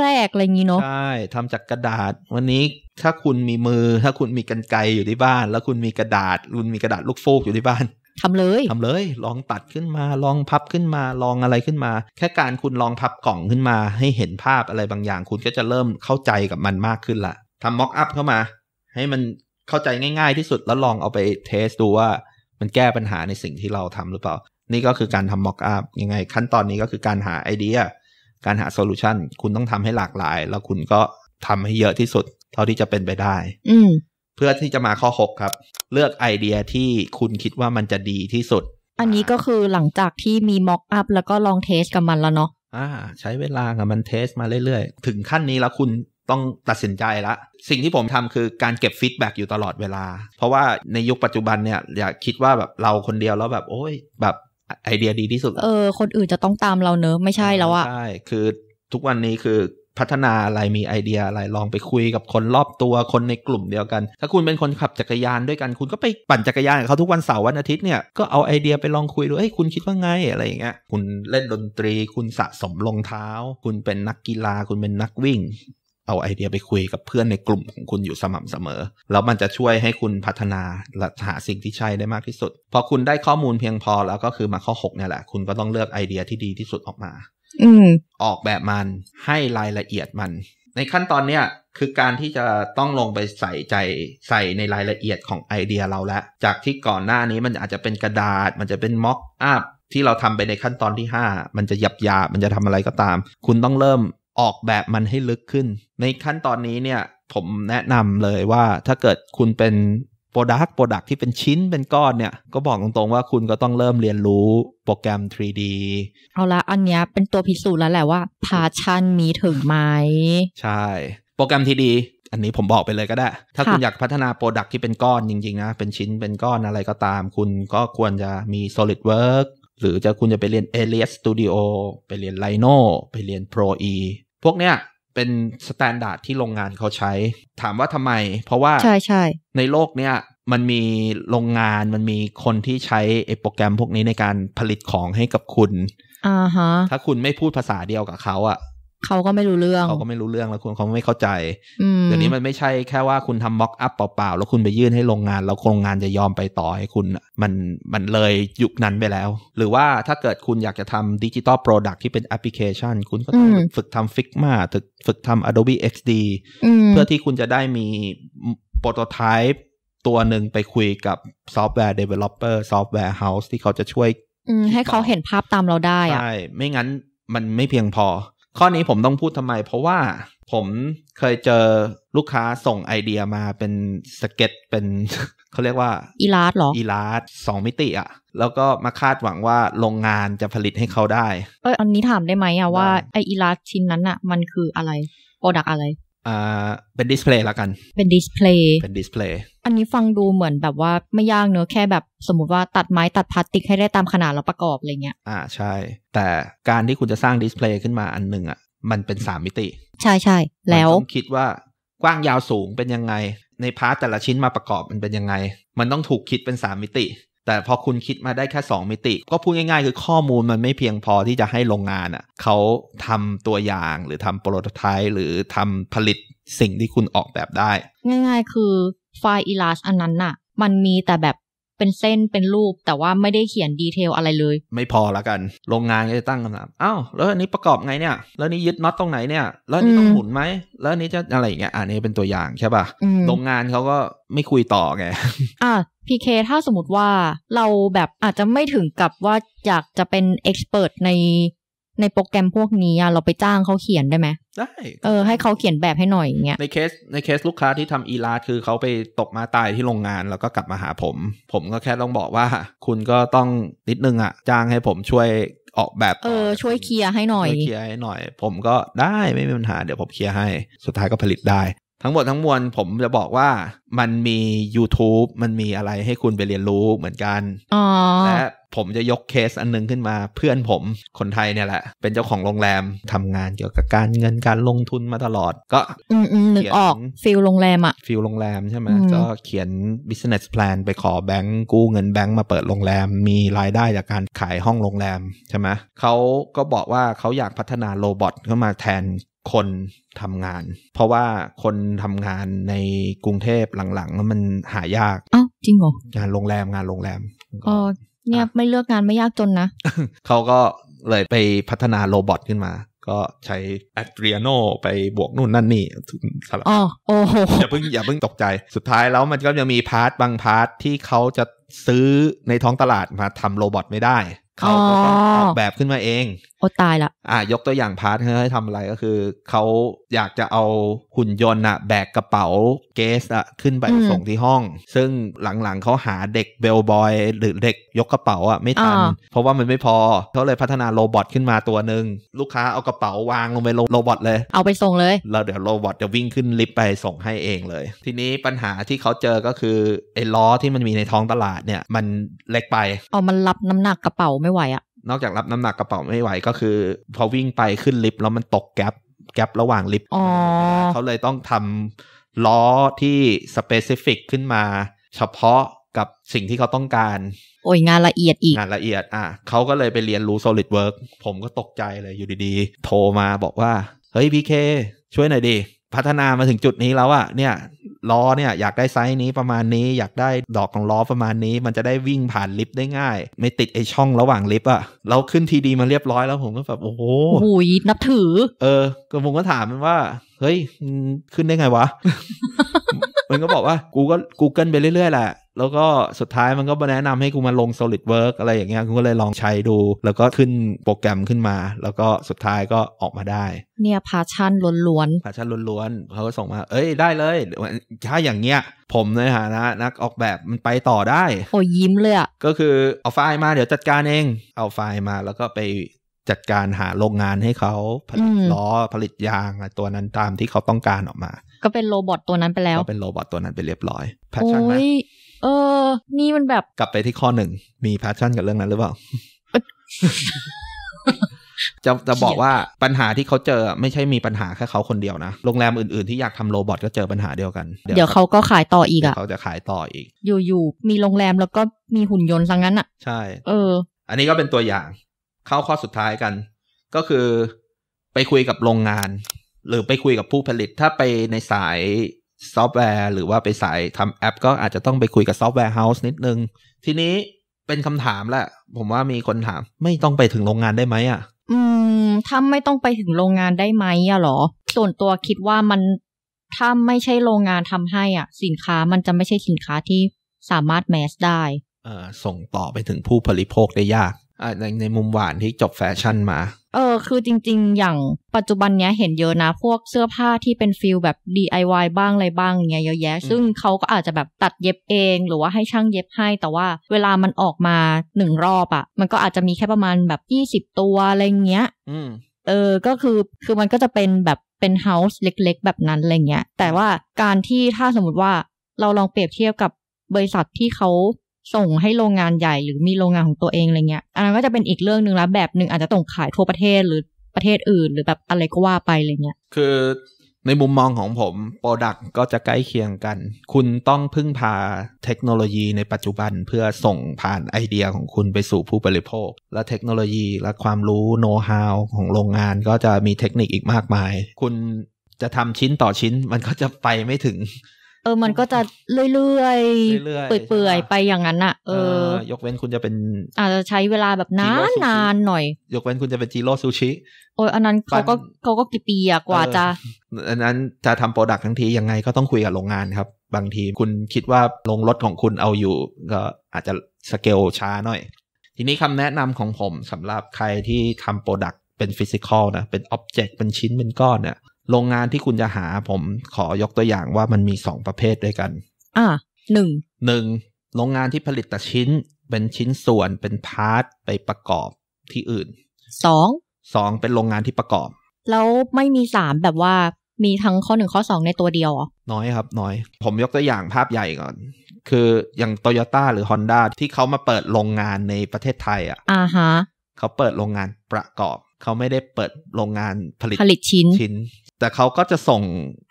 แรกๆอะไรอย่างนี้เนาะใช่ทำจากกระดาษ วันนี้ถ้าคุณมีมือ ถ้าคุณมีกันไกอยู่ที่บ้าน แล้วคุณมีกระดาษคุณมีกระดาษลูกฟูกอยู่ที่บ้านทำเลยทำเลย ลองตัดขึ้นมา ลองพับขึ้นมา ลองอะไรขึ้นมา แค่การคุณลองพับกล่องขึ้นมา ให้เห็นภาพอะไรบางอย่าง คุณก็จะเริ่มเข้าใจกับมันมากขึ้นละทำม็อกอัพเข้ามา ให้มันเข้าใจง่าย ๆที่สุดแล้วลองเอาไปเทสดูว่า มันแก้ปัญหาในสิ่งที่เราทำหรือเปล่า นี่ก็คือการทำม็อกอัพยังไง ขั้นตอนนี้ก็คือการหาไอเดีย การหาโซลูชันคุณต้องทำให้หลากหลาย แล้วคุณก็ทำให้เยอะที่สุด เท่าที่จะเป็นไปได้ อืเพื่อที่จะมาข้อ 6 ครับ เลือกไอเดียที่คุณคิดว่ามันจะดีที่สุด อันนี้ก็คือหลังจากที่มีม็อกอัพแล้วก็ลองเทสกับมันแล้วเนาะอ่าใช้เวลากับมันเทสมาเรื่อยๆ ถึงขั้นนี้แล้วคุณต้องตัดสินใจละ สิ่งที่ผมทำคือการเก็บฟีดแบ็กอยู่ตลอดเวลา เพราะว่าในยุคปัจจุบันเนี่ย อย่าคิดว่าแบบเราคนเดียวแล้วแบบโอ้ย แบบไอเดียดีที่สุด เออคนอื่นจะต้องตามเราเนอะไม่ใช่แล้วอะใช่คือทุกวันนี้คือพัฒนาอะไรมีไอเดียอะไรลองไปคุยกับคนรอบตัวคนในกลุ่มเดียวกัน ถ้าคุณเป็นคนขับจักรยานด้วยกันคุณก็ไปปั่นจักรยานกับเขาทุกวันเสาร์วันอาทิตย์เนี่ยก็เอาไอเดียไปลองคุยดูเอ้ยคุณคิดว่าไงอะไรอย่างเงี้ยคุณเล่นดนตรี คุณสะสมรองเท้า คุณเป็นนักกีฬา คุณเป็นนักวิ่ง เอาไอเดียไปคุยกับเพื่อนในกลุ่มของคุณอยู่สม่ำเสมอแล้วมันจะช่วยให้คุณพัฒนาและหาสิ่งที่ใช่ได้มากที่สุด พอคุณได้ข้อมูลเพียงพอแล้วก็คือมาข้อ6เนี่ยแหละคุณก็ต้องเลือกไอเดียที่ดีที่สุดออกมาออกแบบมันให้รายละเอียดมัน ในขั้นตอนเนี้ยคือการที่จะต้องลงไปใส่ใจใส่ในรายละเอียดของไอเดียเราแล้วจากที่ก่อนหน้านี้มันอาจจะเป็นกระดาษ มันจะเป็นม็อกอัพที่เราทำไปในขั้นตอนที่ 5 มันจะหยับยามันจะทำอะไรก็ตาม คุณต้องเริ่มออกแบบมันให้ลึกขึ้น ในขั้นตอนนี้เนี่ยผมแนะนำเลยว่าถ้าเกิดคุณเป็น Product Product ที่เป็นชิ้นเป็นก้อนเนี่ยก็บอกตรง ๆว่าคุณก็ต้องเริ่มเรียนรู้โปรแกรม 3D เอาละอันนี้เป็นตัวพิสูจน์แล้วแหละว่าพาชั่นมีถึงไหมใช่ โปรแกรม 3D อันนี้ผมบอกไปเลยก็ได้ ถ้าคุณอยากพัฒนาโปรดักที่เป็นก้อนจริงๆนะเป็นชิ้นเป็นก้อนอะไรก็ตามคุณก็ควรจะมี SolidWork หรือจะคุณจะไปเรียน Alias Studio ไปเรียน Rhino ไปเรียน Pro E พวกเนี้ยเป็นสแตนดาร์ดที่โรงงานเขาใช้ ถามว่าทำไม เพราะว่าใช่ใช่ในโลกเนี้ยมันมีโรงงานมันมีคนที่ใช้ไอโปรแกรมพวกนี้ในการผลิตของให้กับคุณอ่าฮะถ้าคุณไม่พูดภาษาเดียวกับเขาอะเขาก็ไม่รู้เรื่อง เขาก็ไม่รู้เรื่องแล้วคุณเขาไม่เข้าใจ เดี๋ยวนี้มันไม่ใช่แค่ว่าคุณทำม็อกอัพเปล่าๆแล้วคุณไปยื่นให้โรงงาน แล้วโรงงานจะยอมไปต่อให้คุณมันมันเลยยุคนั้นไปแล้ว หรือว่าถ้าเกิดคุณอยากจะทำดิจิตอลโปรดักที่เป็นแอปพลิเคชัน คุณก็ต้องฝึกทำฟิกมาฝึกทำ Adobe XD เพื่อที่คุณจะได้มีโปรโตไทป์ตัวหนึ่งไปคุยกับซอฟต์แวร์เดเวลลอปเปอร์ซอฟต์แวร์เฮาส์ที่เขาจะช่วยให้เขาเห็นภาพตามเราได้อะใช่ ไม่งั้นมันไม่เพียงพอข้อนี้ผมต้องพูดทำไม เพราะว่าผมเคยเจอลูกค้าส่งไอเดียมาเป็นสเก็ตเป็นเขาเรียกว่า อีลาร์ดหรออีลาร์ดสองมิติอะแล้วก็มาคาดหวังว่าโรงงานจะผลิตให้เขาได้ เอออันนี้ถามได้ไหมอะว่าไออีลาร์ดชิ้นนั้นอะมันคืออะไร โปรดักอะไร อ่าเป็นดิสเพลย์ละกันเป็นดิสเพลย์เป็นดิสเพลย์อันนี้ฟังดูเหมือนแบบว่าไม่ยากเนอะแค่แบบสมมติว่าตัดไม้ตัดพลาสติกให้ได้ตามขนาดแล้วประกอบอะไรเงี้ยอ่าใช่ แต่การที่คุณจะสร้างดิสเพลย์ขึ้นมาอันหนึ่งอะ่ะมันเป็นสามมิติ ใช่ใช่แล้วต้องคิดว่ากว้างยาวสูงเป็นยังไง ในพาร์ทแต่ละชิ้นมาประกอบมันเป็นยังไง มันต้องถูกคิดเป็นสามมิติ แต่พอคุณคิดมาได้แค่สองมิติ ก็พูดง่ายๆคือข้อมูลมันไม่เพียงพอที่จะให้โรงงานอะ่ะเขาทำตัวอย่างหรือทำโปรโตไทป์หรือทำผลิตสิ่งที่คุณออกแบบได้ ง่าย ๆ คือไฟล์อีลาสอันนั้นน่ะมันมีแต่แบบเป็นเส้นเป็นรูปแต่ว่าไม่ได้เขียนดีเทลอะไรเลย ไม่พอละกันโรงงานก็จะตั้งคำถามอ้าวแล้วอันนี้ประกอบไงเนี่ย แล้วนี้ยึดน็อตตรงไหนเนี่ย แล้วนี้ต้องหมุนไหมแล้วนี้จะอะไรอย่างเงี้ยอันนี้เป็นตัวอย่างใช่ป่ะโรงงานเขาก็ไม่คุยต่อไงอ่ะพีเคถ้าสมมติว่า เราแบบอาจจะไม่ถึงกับว่าอยากจะเป็นเอ็กซ์เพรสในในโปรแกรมพวกนี้เราไปจ้างเขาเขียนได้ไหมได้เออให้เขาเขียนแบบให้หน่อยอย่างเงี้ยในเคสในเคสลูกค้าที่ทำอีลาร์คือเขาไปตกมาตายที่โรงงานแล้วก็กลับมาหาผม ผมก็แค่ต้องบอกว่าคุณก็ต้องนิดนึงอะจ้างให้ผมช่วยออกแบบ เออช่วยเคลียร์ให้หน่อยช่วยเคลียร์ให้หน่อย ผมก็ได้ไม่มีปัญหาเดี๋ยวผมเคลียร์ให้สุดท้ายก็ผลิตได้ทั้งหมดทั้งมวลผมจะบอกว่ามันมี YouTube มันมีอะไรให้คุณไปเรียนรู้เหมือนกันและผมจะยกเคสอันนึงขึ้นมาเพื่อนผมคนไทยเนี่ยแหละเป็นเจ้าของโรงแรมทำงานเกี่ยวกับการเงินการลงทุนมาตลอด ก็ อืมนึกออกฟิลโรงแรมอะฟิลโรงแรมใช่ไหมก็เขียน business plan ไปขอแบงก์กู้เงินแบงก์มาเปิดโรงแรมมีรายได้จากการขายห้องโรงแรมใช่ไหมเขาก็บอกว่าเขาอยากพัฒนาโรบอทเข้ามาแทนคนทำงาน เพราะว่าคนทำงานในกรุงเทพหลัง ๆ มันหายากอ้าวจริงเหรองานโรงแรมงานโรงแรมอ๋อเนี่ยไม่เลือกงานไม่ยากจนนะเขาก็เลยไปพัฒนาโรบอทขึ้นมา ก็ใช้แอดรีโนไปบวกนู่นนั่นนี่สับอ๋อโอ้โหอย่าเพิ่งอย่าเพิ่งตกใจสุดท้ายแล้วมันก็ยังมีพาร์ท บางพาร์ทที่เขาจะซื้อในท้องตลาดมาทำโรบอทไม่ได้เขาก็ต้องออกแบบขึ้นมาเองโอตายละ อ่ะยกตัวอย่างพาร์ทให้ทำอะไรก็คือเขาอยากจะเอาหุ่นยนต์อะแบกกระเป๋าเกสอะขึ้นไปส่งที่ห้อง ซึ่งหลังๆเขาหาเด็กเบลบอย หรือเด็กยกกระเป๋าอะไม่ทัน เพราะว่ามันไม่พอเขาเลยพัฒนาโรบอทขึ้นมาตัวหนึ่งลูกค้าเอากระเป๋าวางลงไปโรบอทเลยเอาไปส่งเลยแล้วเดี๋ยวโรบอทจะวิ่งขึ้นลิฟต์ไปส่งให้เองเลย ทีนี้ปัญหาที่เขาเจอก็คือไอ้ล้อที่มันมีในท้องตลาดเนี่ยมันเล็กไปเอามันรับน้ำหนักกระเป๋าไม่ไหวอะนอกจากรับน้ำหนักกระเป๋าไม่ไหวก็คือ พอวิ่งไปขึ้นลิฟต์แล้วมันตกแกลบแกลบระหว่างลิฟต์เขาเลยต้องทำล้อที่สเปซิฟิกขึ้นมาเฉพาะกับสิ่งที่เขาต้องการ โอ้ย งานละเอียดอีกงานละเอียด อ่ะ เขาก็เลยไปเรียนรู้ SolidWork ผมก็ตกใจเลยอยู่ดีๆ โทรมาบอกว่า เฮ้ยพี่เคช่วยหน่อยดิพัฒนามาถึงจุดนี้แล้วอะเนี่ยล้อเนี่ยอยากได้ไซส์นี้ประมาณนี้ อยากได้ดอกของล้อประมาณนี้ มันจะได้วิ่งผ่านลิฟต์ได้ง่าย ไม่ติดไอช่องระหว่างลิฟต์อะเราขึ้นทีดีมาเรียบร้อยแล้วผมก็แบบ โอ้โหโอ้ยนับถือ เออก็ผมก็ถามมันว่า เฮ้ย ขึ้นได้ไงวะมันก็บอกว่ากูก็ Google ไปเรื่อย ๆ แหละ แล้วก็สุดท้ายมันก็แนะนำให้กูมาลง solid work อะไรอย่างเงี้ยกูก็เลยลองใช้ดู แล้วก็ขึ้นโปรแกรมขึ้นมา แล้วก็สุดท้ายก็ออกมาได้ เนี่ยพาชั่นล้วนๆพาชั่นล้วน ๆเขาก็ส่งมา เอ้ยได้เลย ถ้าอย่างเงี้ยผมในฐานะนักออกแบบ มันไปต่อได้โอ้ยิ้มเลยอะก็คือ เอาไฟล์มาเดี๋ยวจัดการเองเอาไฟล์มา แล้วก็ไปจัดการหาโรงงานให้เขาผลิตล้อผลิตยางตัวนั้นตามที่เขาต้องการออกมาก็เป็นโรบอทตัวนั้นไปแล้ว ก็เป็นโรบอทตัวนั้นไปเรียบร้อยแพชชั่นไหมเออ นี่มันแบบกลับไปที่ข้อหนึ่ง มีแพชชั่นกับเรื่องนั้นหรือเปล่าจะจะบอกว่าปัญหาที่เขาเจอไม่ใช่มีปัญหาแค่เขาคนเดียวนะโรงแรมอื่นๆ ที่อยากทำโรบอท ก็เจอปัญหาเดียวกันเดี๋ยวเขาก็ขายต่ออีกอะเขาจะขายต่ออีก อยู่ ๆ มีโรงแรมแล้วก็มีหุ่นยนต์ซะงั้นอะใช่ เออ อันนี้ก็เป็นตัวอย่างเข้าข้อสุดท้ายกัน ก็คือ ไปคุยกับโรงงานหรือไปคุยกับผู้ผลิตถ้าไปในสายซอฟต์แวร์ หรือว่าไปสายทำแอปก็อาจจะต้องไปคุยกับซอฟต์แวร์เฮาส์นิดนึง ทีนี้เป็นคำถามแหละผมว่ามีคนถามไม่ต้องไปถึงโรงงานได้ไหมอ่ะอืมถ้าไม่ต้องไปถึงโรงงานได้ไหมอ่ะหรอ ส่วนตัวคิดว่ามันถ้าไม่ใช่โรงงานทำให้อ่ะสินค้ามันจะไม่ใช่สินค้าที่สามารถแมสได้เอ่อส่งต่อไปถึงผู้บริโภคได้ยากในในมุมหวานที่จบแฟชั่นมา เออคือจริง ๆ อย่างปัจจุบันเนี้ยเห็นเยอะนะพวกเสื้อผ้าที่เป็นฟิลแบบ DIY บ้าง อะไรบ้างเงี้ยเยอะแยะ ซึ่งเขาก็อาจจะแบบตัดเย็บเอง หรือว่าให้ช่างเย็บให้ แต่ว่าเวลามันออกมาหนึ่งรอบอะ่ะ มันก็อาจจะมีแค่ประมาณแบบยี่สิบตัว อะไรเงี้ยเออ ก็คือคือมันก็จะเป็นแบบเป็นเฮาส์เล็กๆ แบบนั้นอะไรเงี้ย แต่ว่าการที่ถ้าสมมติว่าเราลองเปรียบเทียบกับบริษัทที่เขาส่งให้โรงงานใหญ่หรือมีโรงงานของตัวเองอะไรเงี้ยอันนั้นก็จะเป็นอีกเรื่องหนึ่งแล้วแบบหนึ่งอาจจะส่งขายทั่วประเทศหรือประเทศอื่นหรือแบบอะไรก็ว่าไปอะไรเงี้ยคือในมุมมองของผมโปรดักก็จะใกล้เคียงกัน คุณต้องพึ่งพาเทคโนโลยีในปัจจุบันเพื่อส่งผ่านไอเดียของคุณไปสู่ผู้บริโภคและเทคโนโลยีและความรู้โน้ตฮาวของโรงงาน ก็จะมีเทคนิคอีกมากมาย คุณจะทำชิ้นต่อชิ้นมันก็จะไปไม่ถึงเออมันก็จะเรื่อย ๆ เปื่อยๆไปอย่างนั้นอ่ะ เออ ยกเว้นคุณจะเป็นอาจจะใช้เวลาแบบนานนานหน่อย ยกเว้นคุณจะเป็นจีโร่ซูชิโอ้ยอันนั้นเขาก็เขาก็กี่ปีกว่าจะ อันนั้นจะทำโปรดักต์ทั้งทียังไงก็ต้องคุยกับโรงงานครับ บางทีคุณคิดว่าลงรถของคุณเอาอยู่ก็อาจจะสเกลช้าหน่อย ทีนี้คำแนะนำของผมสำหรับใครที่ทำโปรดักต์เป็นฟิสิกอลนะเป็นอ็อบเจกต์เป็นชิ้นเป็นก้อนเนี่ยโรงงานที่คุณจะหาผมขอยกตัวอย่างว่ามันมีสองประเภทด้วยกัน อ่าหนึ่งหนึ่งโรงงานที่ผลิตแต่ชิ้นเป็นชิ้นส่วนเป็นพาร์ทไปประกอบที่อื่น สอง สองเป็นโรงงานที่ประกอบ แล้วไม่มีสามแบบว่ามีทั้งข้อหนึ่งข้อสองในตัวเดียวอ๋อน้อยครับน้อย ผมยกตัวอย่างภาพใหญ่ก่อน คืออย่างโตโยต้าหรือ Honda ที่เขามาเปิดโรงงานในประเทศไทย อ่ะ อ่าฮะเขาเปิดโรงงานประกอบเขาไม่ได้เปิดโรงงานผลิตผลิตชิ้นชิ้นแต่เขาก็จะส่ง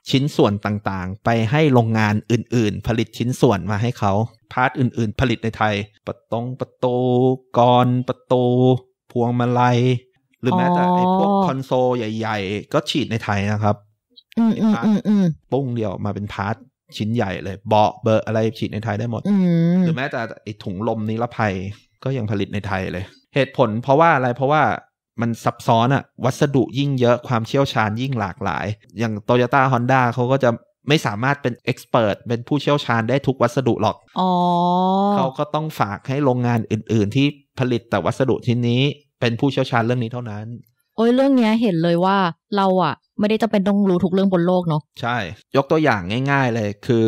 ชิ้นส่วนต่างๆ ไปให้โรงงานอื่นๆ ผลิตชิ้นส่วนมาให้เขาพาร์ทอื่นๆ ผลิตในไทย ประตงประตูกรประตู พวงมาลัย หรือแม้แต่ไอ้พวกคอนโซลใหญ่ ๆ ก็ฉีดในไทยนะครับปุ้งเดียวมาเป็นพาร์ทชิ้นใหญ่เลย เบาะเบอร์อะไรฉีดในไทยได้หมดหรือแม้แต่ไอ้ถุงลมนิรภัยก็ยังผลิตในไทยเลย เหตุผลเพราะว่าอะไรเพราะว่ามันซับซ้อนอะวัสดุยิ่งเยอะความเชี่ยวชาญยิ่งหลากหลาย อย่าง t o y ยต้าฮอนด้าเขาก็จะไม่สามารถเป็นเอ็กซ์เพรสเป็นผู้เชี่ยวชาญได้ทุกวัสดุหรอกอเขาก็ต้องฝากให้โรงงานอื่น ๆที่ผลิตแต่วัสดุชิ้นนี้ เป็นผู้เชี่ยวชาญเรื่องนี้เท่านั้น โอ้ยเรื่องนี้เห็นเลยว่าเราอะไม่ได้จะเป็นต้องรู้ทุกเรื่องบนโลกเนาะใช่ ยกตัวอย่างง่าย ๆเลยคือ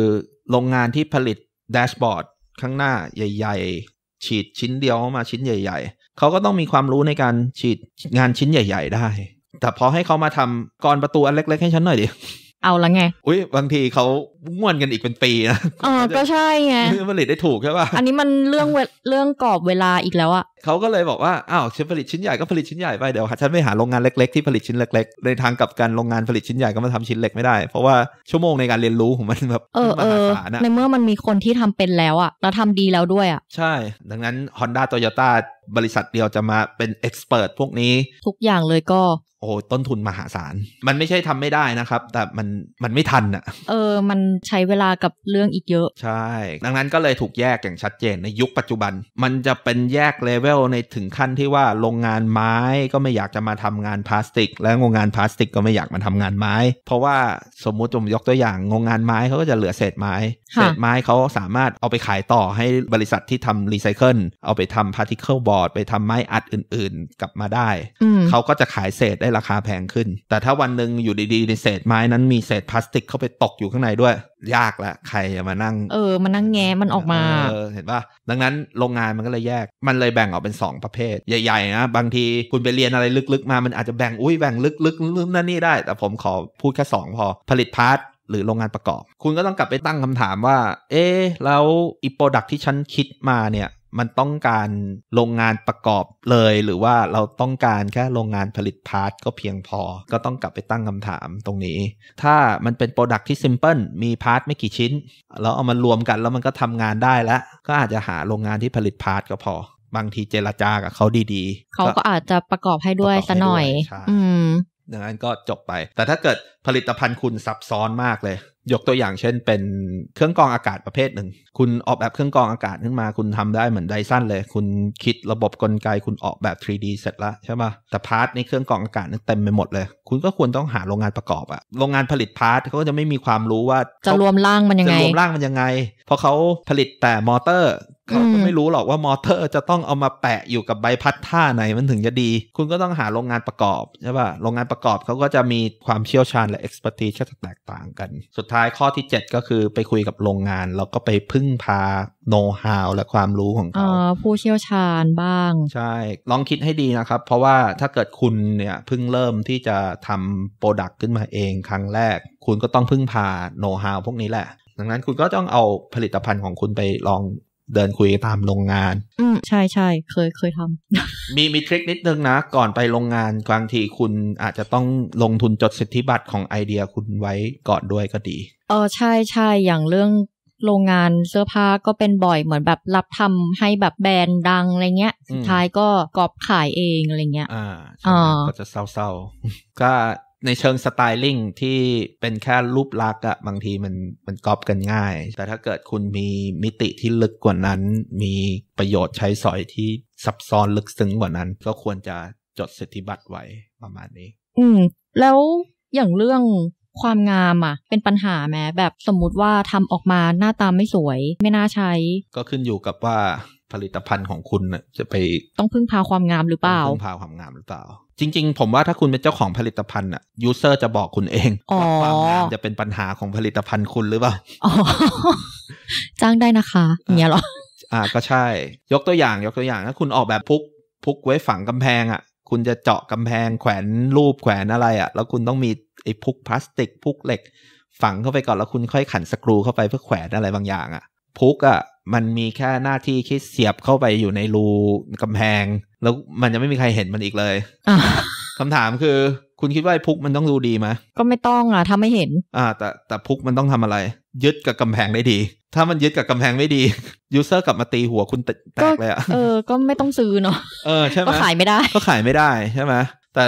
โรงงานที่ผลิตแดชบอร์ดข้างหน้าใหญ่ๆ ฉีดชิ้นเดียวมาชิ้นใหญ่ ๆเขาก็ต้องมีความรู้ในการฉีดงานชิ้นใหญ่ๆ ได้ แต่พอให้เขามาทำกรประตูอันเล็ก ๆ ให้ฉันหน่อยดิเอาละไง อุ้ยบางทีเขาง่วนกันอีกเป็นปีนะอ๋อก็ใช่ไงผลิตได้ถูกใช่ป่ะ อันนี้มันเรื่องเรื่องกรอบเวลาอีกแล้วอะเขาก็เลยบอกว่า อ้าวฉันผลิตชิ้นใหญ่ก็ผลิตชิ้นใหญ่ไปเดี๋ยวฉันไม่หาโรงงานเล็กๆ ที่ผลิตชิ้นเล็กๆ ในทางกับการโรงงานผลิตชิ้นใหญ่ก็มาทำชิ้นเล็กไม่ได้ เพราะว่าชั่วโมงในการเรียนรู้ของมันแบบเออเออในเมื่อมันมีคนที่ทำเป็นแล้วอะแล้วทำดีแล้วด้วยอะ ใช่ ดังนั้น Honda Toyota บริษัทเดียวจะมาเป็นเอ็กซ์เพรสพวกนี้ ทุกอย่างเลยก็โอ้ต้นทุนมหาศาลมันไม่ใช่ทำไม่ได้นะครับแต่มันมันไม่ทันอะเออ มันใช้เวลากับเรื่องอีกเยอะใช่ดังนั้นก็เลยถูกแยกอย่างชัดเจนในยุคปัจจุบันมันจะเป็นแยกเลเวลในถึงขั้นที่ว่าโรงงานไม้ก็ไม่อยากจะมาทำงานพลาสติก และโรงงานพลาสติก ก็ไม่อยากมาทำงานไม้ เพราะว่าสมมุติผมยกตัวอย่างโรงงานไม้เขาก็จะเหลือเศษไม้เศษไม้เขาสามารถเอาไปขายต่อให้บริษัทที่ทำรีไซเคิลเอาไปทำพาร์ติเคิลบอร์ดไปทำไม้อัดอื่นๆ กลับมาได้เขาก็จะขายเศษได้ราคาแพงขึ้น แต่ถ้าวันหนึ่งอยู่ดีๆ ในเศษไม้นั้นมีเศษพลาสติกเข้าไปตกอยู่ข้างในด้วย ยากละใครจะมานั่ง เออ มานั่งแงมันออกมาเออเห็นปะดังนั้นโรงงานมันก็เลยแยก มันเลยแบ่งออกเป็น 2 ประเภทใหญ่ๆนะบางทีคุณไปเรียนอะไรลึกๆมา มันอาจจะแบ่งอุ้ยแบ่งลึกๆ นั่นนี่ได้ แต่ผมขอพูดแค่2พอผลิตพาร์ทหรือโรงงานประกอบ คุณก็ต้องกลับไปตั้งคำถามว่าเอ๊แล้วอีโปรดักที่ฉันคิดมาเนี่ยมันต้องการโรงงานประกอบเลยหรือว่าเราต้องการแค่โรงงานผลิตพาร์ทก็เพียงพอ ก็ต้องกลับไปตั้งคำถามตรงนี้ ถ้ามันเป็นโปรดักที่ซิมเพิลมีพาร์ทไม่กี่ชิ้นแล้วเอามันรวมกัน แล้วมันก็ทำงานได้แล้วก็อาจจะหาโรงงานที่ผลิตพาร์ทก็พอบางทีเจรจากับเขาดีๆ เขาก็อาจจะประกอบให้ด้วยซะหน่อยอืมดังนั้นก็จบไป แต่ถ้าเกิดผลิตภัณฑ์คุณซับซ้อนมากเลยยกตัวอย่างเช่นเป็นเครื่องกรองอากาศประเภทหนึ่งคุณออกแบบเครื่องกรองอากาศขึ้นมาคุณทำได้เหมือนไดซันเลย คุณคิดระบบกลไกคุณออกแบบ 3D เสร็จแล้วใช่ปห่ะ แต่พาร์ทในเครื่องกรองอากาศนั้นเต็มไปหมดเลย คุณก็ควรต้องหาโรงงานประกอบอะโรงงานผลิตพาร์ทเขาก็จะไม่มีความรู้ว่าจะรวมร่างมันยังไงจะรวมร่างมันยังไง เพราะเขาผลิตแต่มอเตอร์เาก็ไม่รู้หรอกว่ามอเตอร์จะต้องเอามาแปะอยู่กับใบพัดท่าไหน มันถึงจะดี คุณก็ต้องหาโรงงานประกอบใช่ป่ะโรงงานประกอบเขาก็จะมีความเชี่ยวชาญและ expertise ที่แตกต่างกัน สุดท้ายข้อที่ 7 ก็คือไปคุยกับโรงงาน แล้วก็ไปพึ่งพาโน้ตฮาวและความรู้ของเขาผู้เชี่ยวชาญบ้าง ใช่ ลองคิดให้ดีนะครับ เพราะว่าถ้าเกิดคุณเนี่ยเพิ่งเริ่มที่จะทำโปรดักต์ขึ้นมาเอง ครั้งแรกคุณก็ต้องพึ่งพาโน้ตฮาวพวกนี้แหละ ดังนั้นคุณก็ต้องเอาผลิตภัณฑ์ของคุณไปลองเดินคุยตามโรงงาน อืมใช่ใช่เคยเคยทำ มี มีทริคนิดนึงนะ ก่อนไปโรงงานบางทีคุณอาจจะต้องลงทุนจดสิทธิบัตรของไอเดียคุณไว้ก่อนด้วยก็ดีอออใช่ใช่อย่างเรื่องโรงงานเสื้อผ้าก็เป็นบ่อยเหมือนแบบรับทำให้แบบแบรนด์ดังอะไรเงี้ย สุดท้ายก็กอบขายเอง อะไรเงี้ย อ่าก็จะเศร้าๆก็ในเชิงสไตลิ่งที่เป็นแค่รูปลักษ์อะบางทีมันมันก๊อบกันง่าย แต่ถ้าเกิดคุณมีมิติที่ลึกกว่านั้น มีประโยชน์ใช้สอยที่ซับซ้อนลึกซึ้งกว่านั้น ก็ควรจะจดสิทธิบัตรไว้ประมาณนี้ อืม แล้วอย่างเรื่องความงามอ่ะ เป็นปัญหาแม้ แบบสมมุติว่าทำออกมาหน้าตาไม่สวยไม่น่าใช้ ก็ขึ้นอยู่กับว่าผลิตภัณฑ์ของคุณจะไปต้องพึ่งพาความงามหรือเปล่าพึ่งพาความงามหรือเปล่า จริง ๆ ผมว่าถ้าคุณเป็นเจ้าของผลิตภัณฑ์อ่ะยูเซอร์จะบอกคุณเองว่าความงามจะเป็นปัญหาของผลิตภัณฑ์คุณหรือเปล่าจ้างได้นะคะเนี่ยหรออ่าก็ใช่ ยกตัวอย่าง ยกตัวอย่างถ้าคุณออกแบบพุกพุกไว้ฝังกำแพง อ่ะ คุณจะเจาะกำแพงแขวนรูปแขวนอะไรอ่ะแล้วคุณต้องมีไอ้พุกพลาสติก พุกเหล็ก ฝังเข้าไปก่อนแล้วคุณค่อยขันสกรูเข้าไปเพื่อแขวนอะไรบางอย่างอ่ะพุกอะ่ะมันมีแค่หน้าที่คิดเสียบเข้าไปอยู่ในรูกำแพง แล้วมันจะไม่มีใครเห็นมันอีกเลยคำถามคือ คุณคิดว่าพุกมันต้องดูดีไหมก็ไม่ต้องอ่ะถ้าไม่เห็น อ่า แต่แต่พุกมันต้องทำอะไร ยึดกับกำแพงได้ดี ถ้ามันยึดกับกำแพงไม่ดี ยูเซอร์กลับมาตีหัวคุณแตกเลยอ่ะเออก็ไม่ต้องซื้อเนาะเออใช่ไหมก็ขายไม่ได้ ก็ขายไม่ได้ใช่ไหมแต่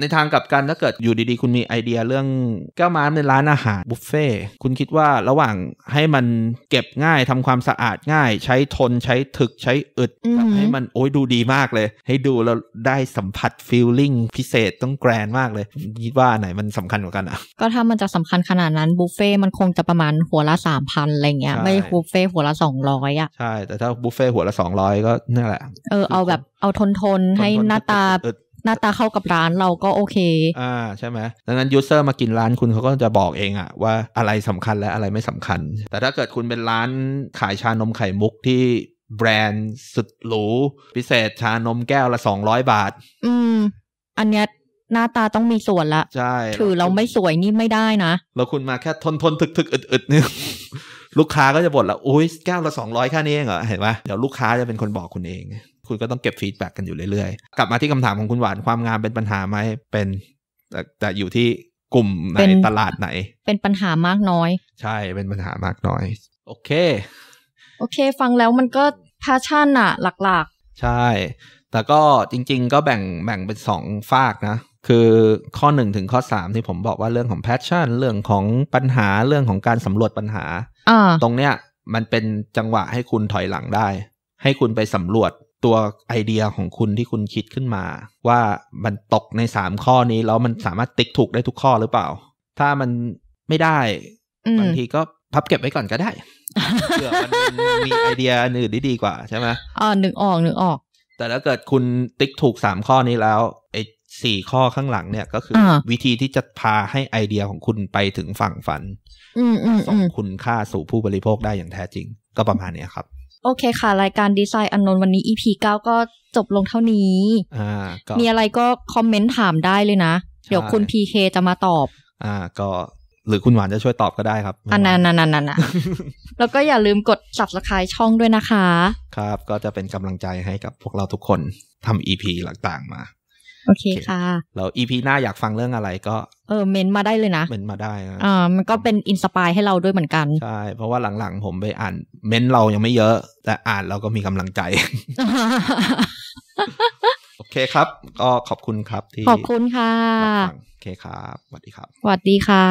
ในทางกลับกันถ้าเกิดอยู่ดีๆ คุณมีไอเดียเรื่องแก้วม้าในร้านอาหารบุฟเฟ่คุณคิดว่าระหว่างให้มันเก็บง่ายทำความสะอาดง่าย ใช้ทนใช้ถึกใช้อึด ให้มันโอ้ยดูดีมากเลย ให้ดูแล้วได้สัมผัสฟีลลิ่งพิเศษต้องแกรนมากเลยคิดว่าไหนมันสำคัญกว่ากันอ่ะก็ถ้ามันจะสำคัญขนาดนั้นบุฟเฟ่ มันคงจะประมาณหัวละสามพันอะไรเงี้ยไม่บุฟเฟ่หัวละสองร้อยอ่ะใช่แต่ถ้าบุฟเฟ่หัวละสองร้อยก็นี่แหละเออเอาแบบเอาทนทนให้หน้าตาหน้าตาเข้ากับร้านเราก็โอเค อ่าใช่ไหม ดังนั้นยูเซอร์มากินร้านคุณเขาก็จะบอกเองอะว่าอะไรสำคัญและอะไรไม่สำคัญ แต่ถ้าเกิดคุณเป็นร้านขายชานมไข่มุกที่แบรนด์สุดหรู พิเศษชานมแก้วละสองร้อยบาท อืม อันเนี้ยหน้าตาต้องมีส่วนละ ใช่ถือเราไม่สวยนี่ไม่ได้นะ แล้วคุณมาแค่ทนทนทึกทึกอึดอึดเนี่ยลูกค้าก็จะบ่นละโอ้ยแก้วละสองร้อยแค่นี้เองเหรอเห็นปะเดี๋ยวลูกค้าจะเป็นคนบอกคุณเองคุณก็ต้องเก็บฟีดแบ็กกันอยู่เรื่อยๆ กลับมาที่คำถามของคุณหวานความงามเป็นปัญหาไหมเป็นแต่แต่อยู่ที่กลุ่มในตลาดไหน เป็นปัญหามากน้อย ใช่เป็นปัญหามากน้อย โอเค โอเคฟังแล้วมันก็พาชั่นอะหลักๆ ใช่ แต่ก็จริงๆ ก็แบ่งแบ่งเป็นสองฝากนะ คือข้อหนึ่งถึงข้อสามที่ผมบอกว่าเรื่องของแพชชั่น เรื่องของปัญหาเรื่องของการสำรวจปัญหาตรงเนี้ยมันเป็นจังหวะให้คุณถอยหลังได้ ให้คุณไปสำรวจตัวไอเดียของคุณที่คุณคิดขึ้นมา ว่ามันตกในสามข้อนี้แล้วมันสามารถติ๊กถูกได้ทุกข้อหรือเปล่า ถ้ามันไม่ได้บางทีก็พับเก็บไว้ก่อนก็ได้เผื่อมันมีไอเดียอื่นีดีกว่าใช่ไหมอ๋อหนึ่งออกหนึ่งออก แต่ถ้าเกิดคุณติ๊กถูกสามข้อนี้แล้วไอ้สี่ข้อข้างหลังเนี่ยก็คืออวิธีที่จะพาให้ไอเดียของคุณไปถึงฝั่งฝันส่งคุณค่าสู่ผู้บริโภคได้อย่างแท้จริง ก็ประมาณนี้ครับโอเคค่ะ รายการดีไซน์อันนนวันนี้ EP 9ก็จบลงเท่านี้ มีอะไรก็คอมเมนต์ถามได้เลยนะ เดี๋ยวคุณ PK จะมาตอบอ่าก็หรือคุณหวานจะช่วยตอบก็ได้ครับอันนั้นนันนแล้วก็อย่าลืมกด subscribe ช่องด้วยนะคะ ครับก็จะเป็นกำลังใจให้กับพวกเราทุกคนทำ EP หลักต่างมาโอเคค่ะแล้วอีพีหน้าอยากฟังเรื่องอะไรก็ เออ เมนมาได้เลยนะ เมนมาได้อ่ามันก็เป็นอินสปายให้เราด้วยเหมือนกัน ใช่ เพราะว่าหลังๆผมไปอ่าน เมนเรายังไม่เยอะ แต่อ่านเราก็มีกำลังใจ โอเคครับ ก็ขอบคุณครับที่ขอบคุณค่ะโอเคครับสวัสดีครับสวัสดีค่ะ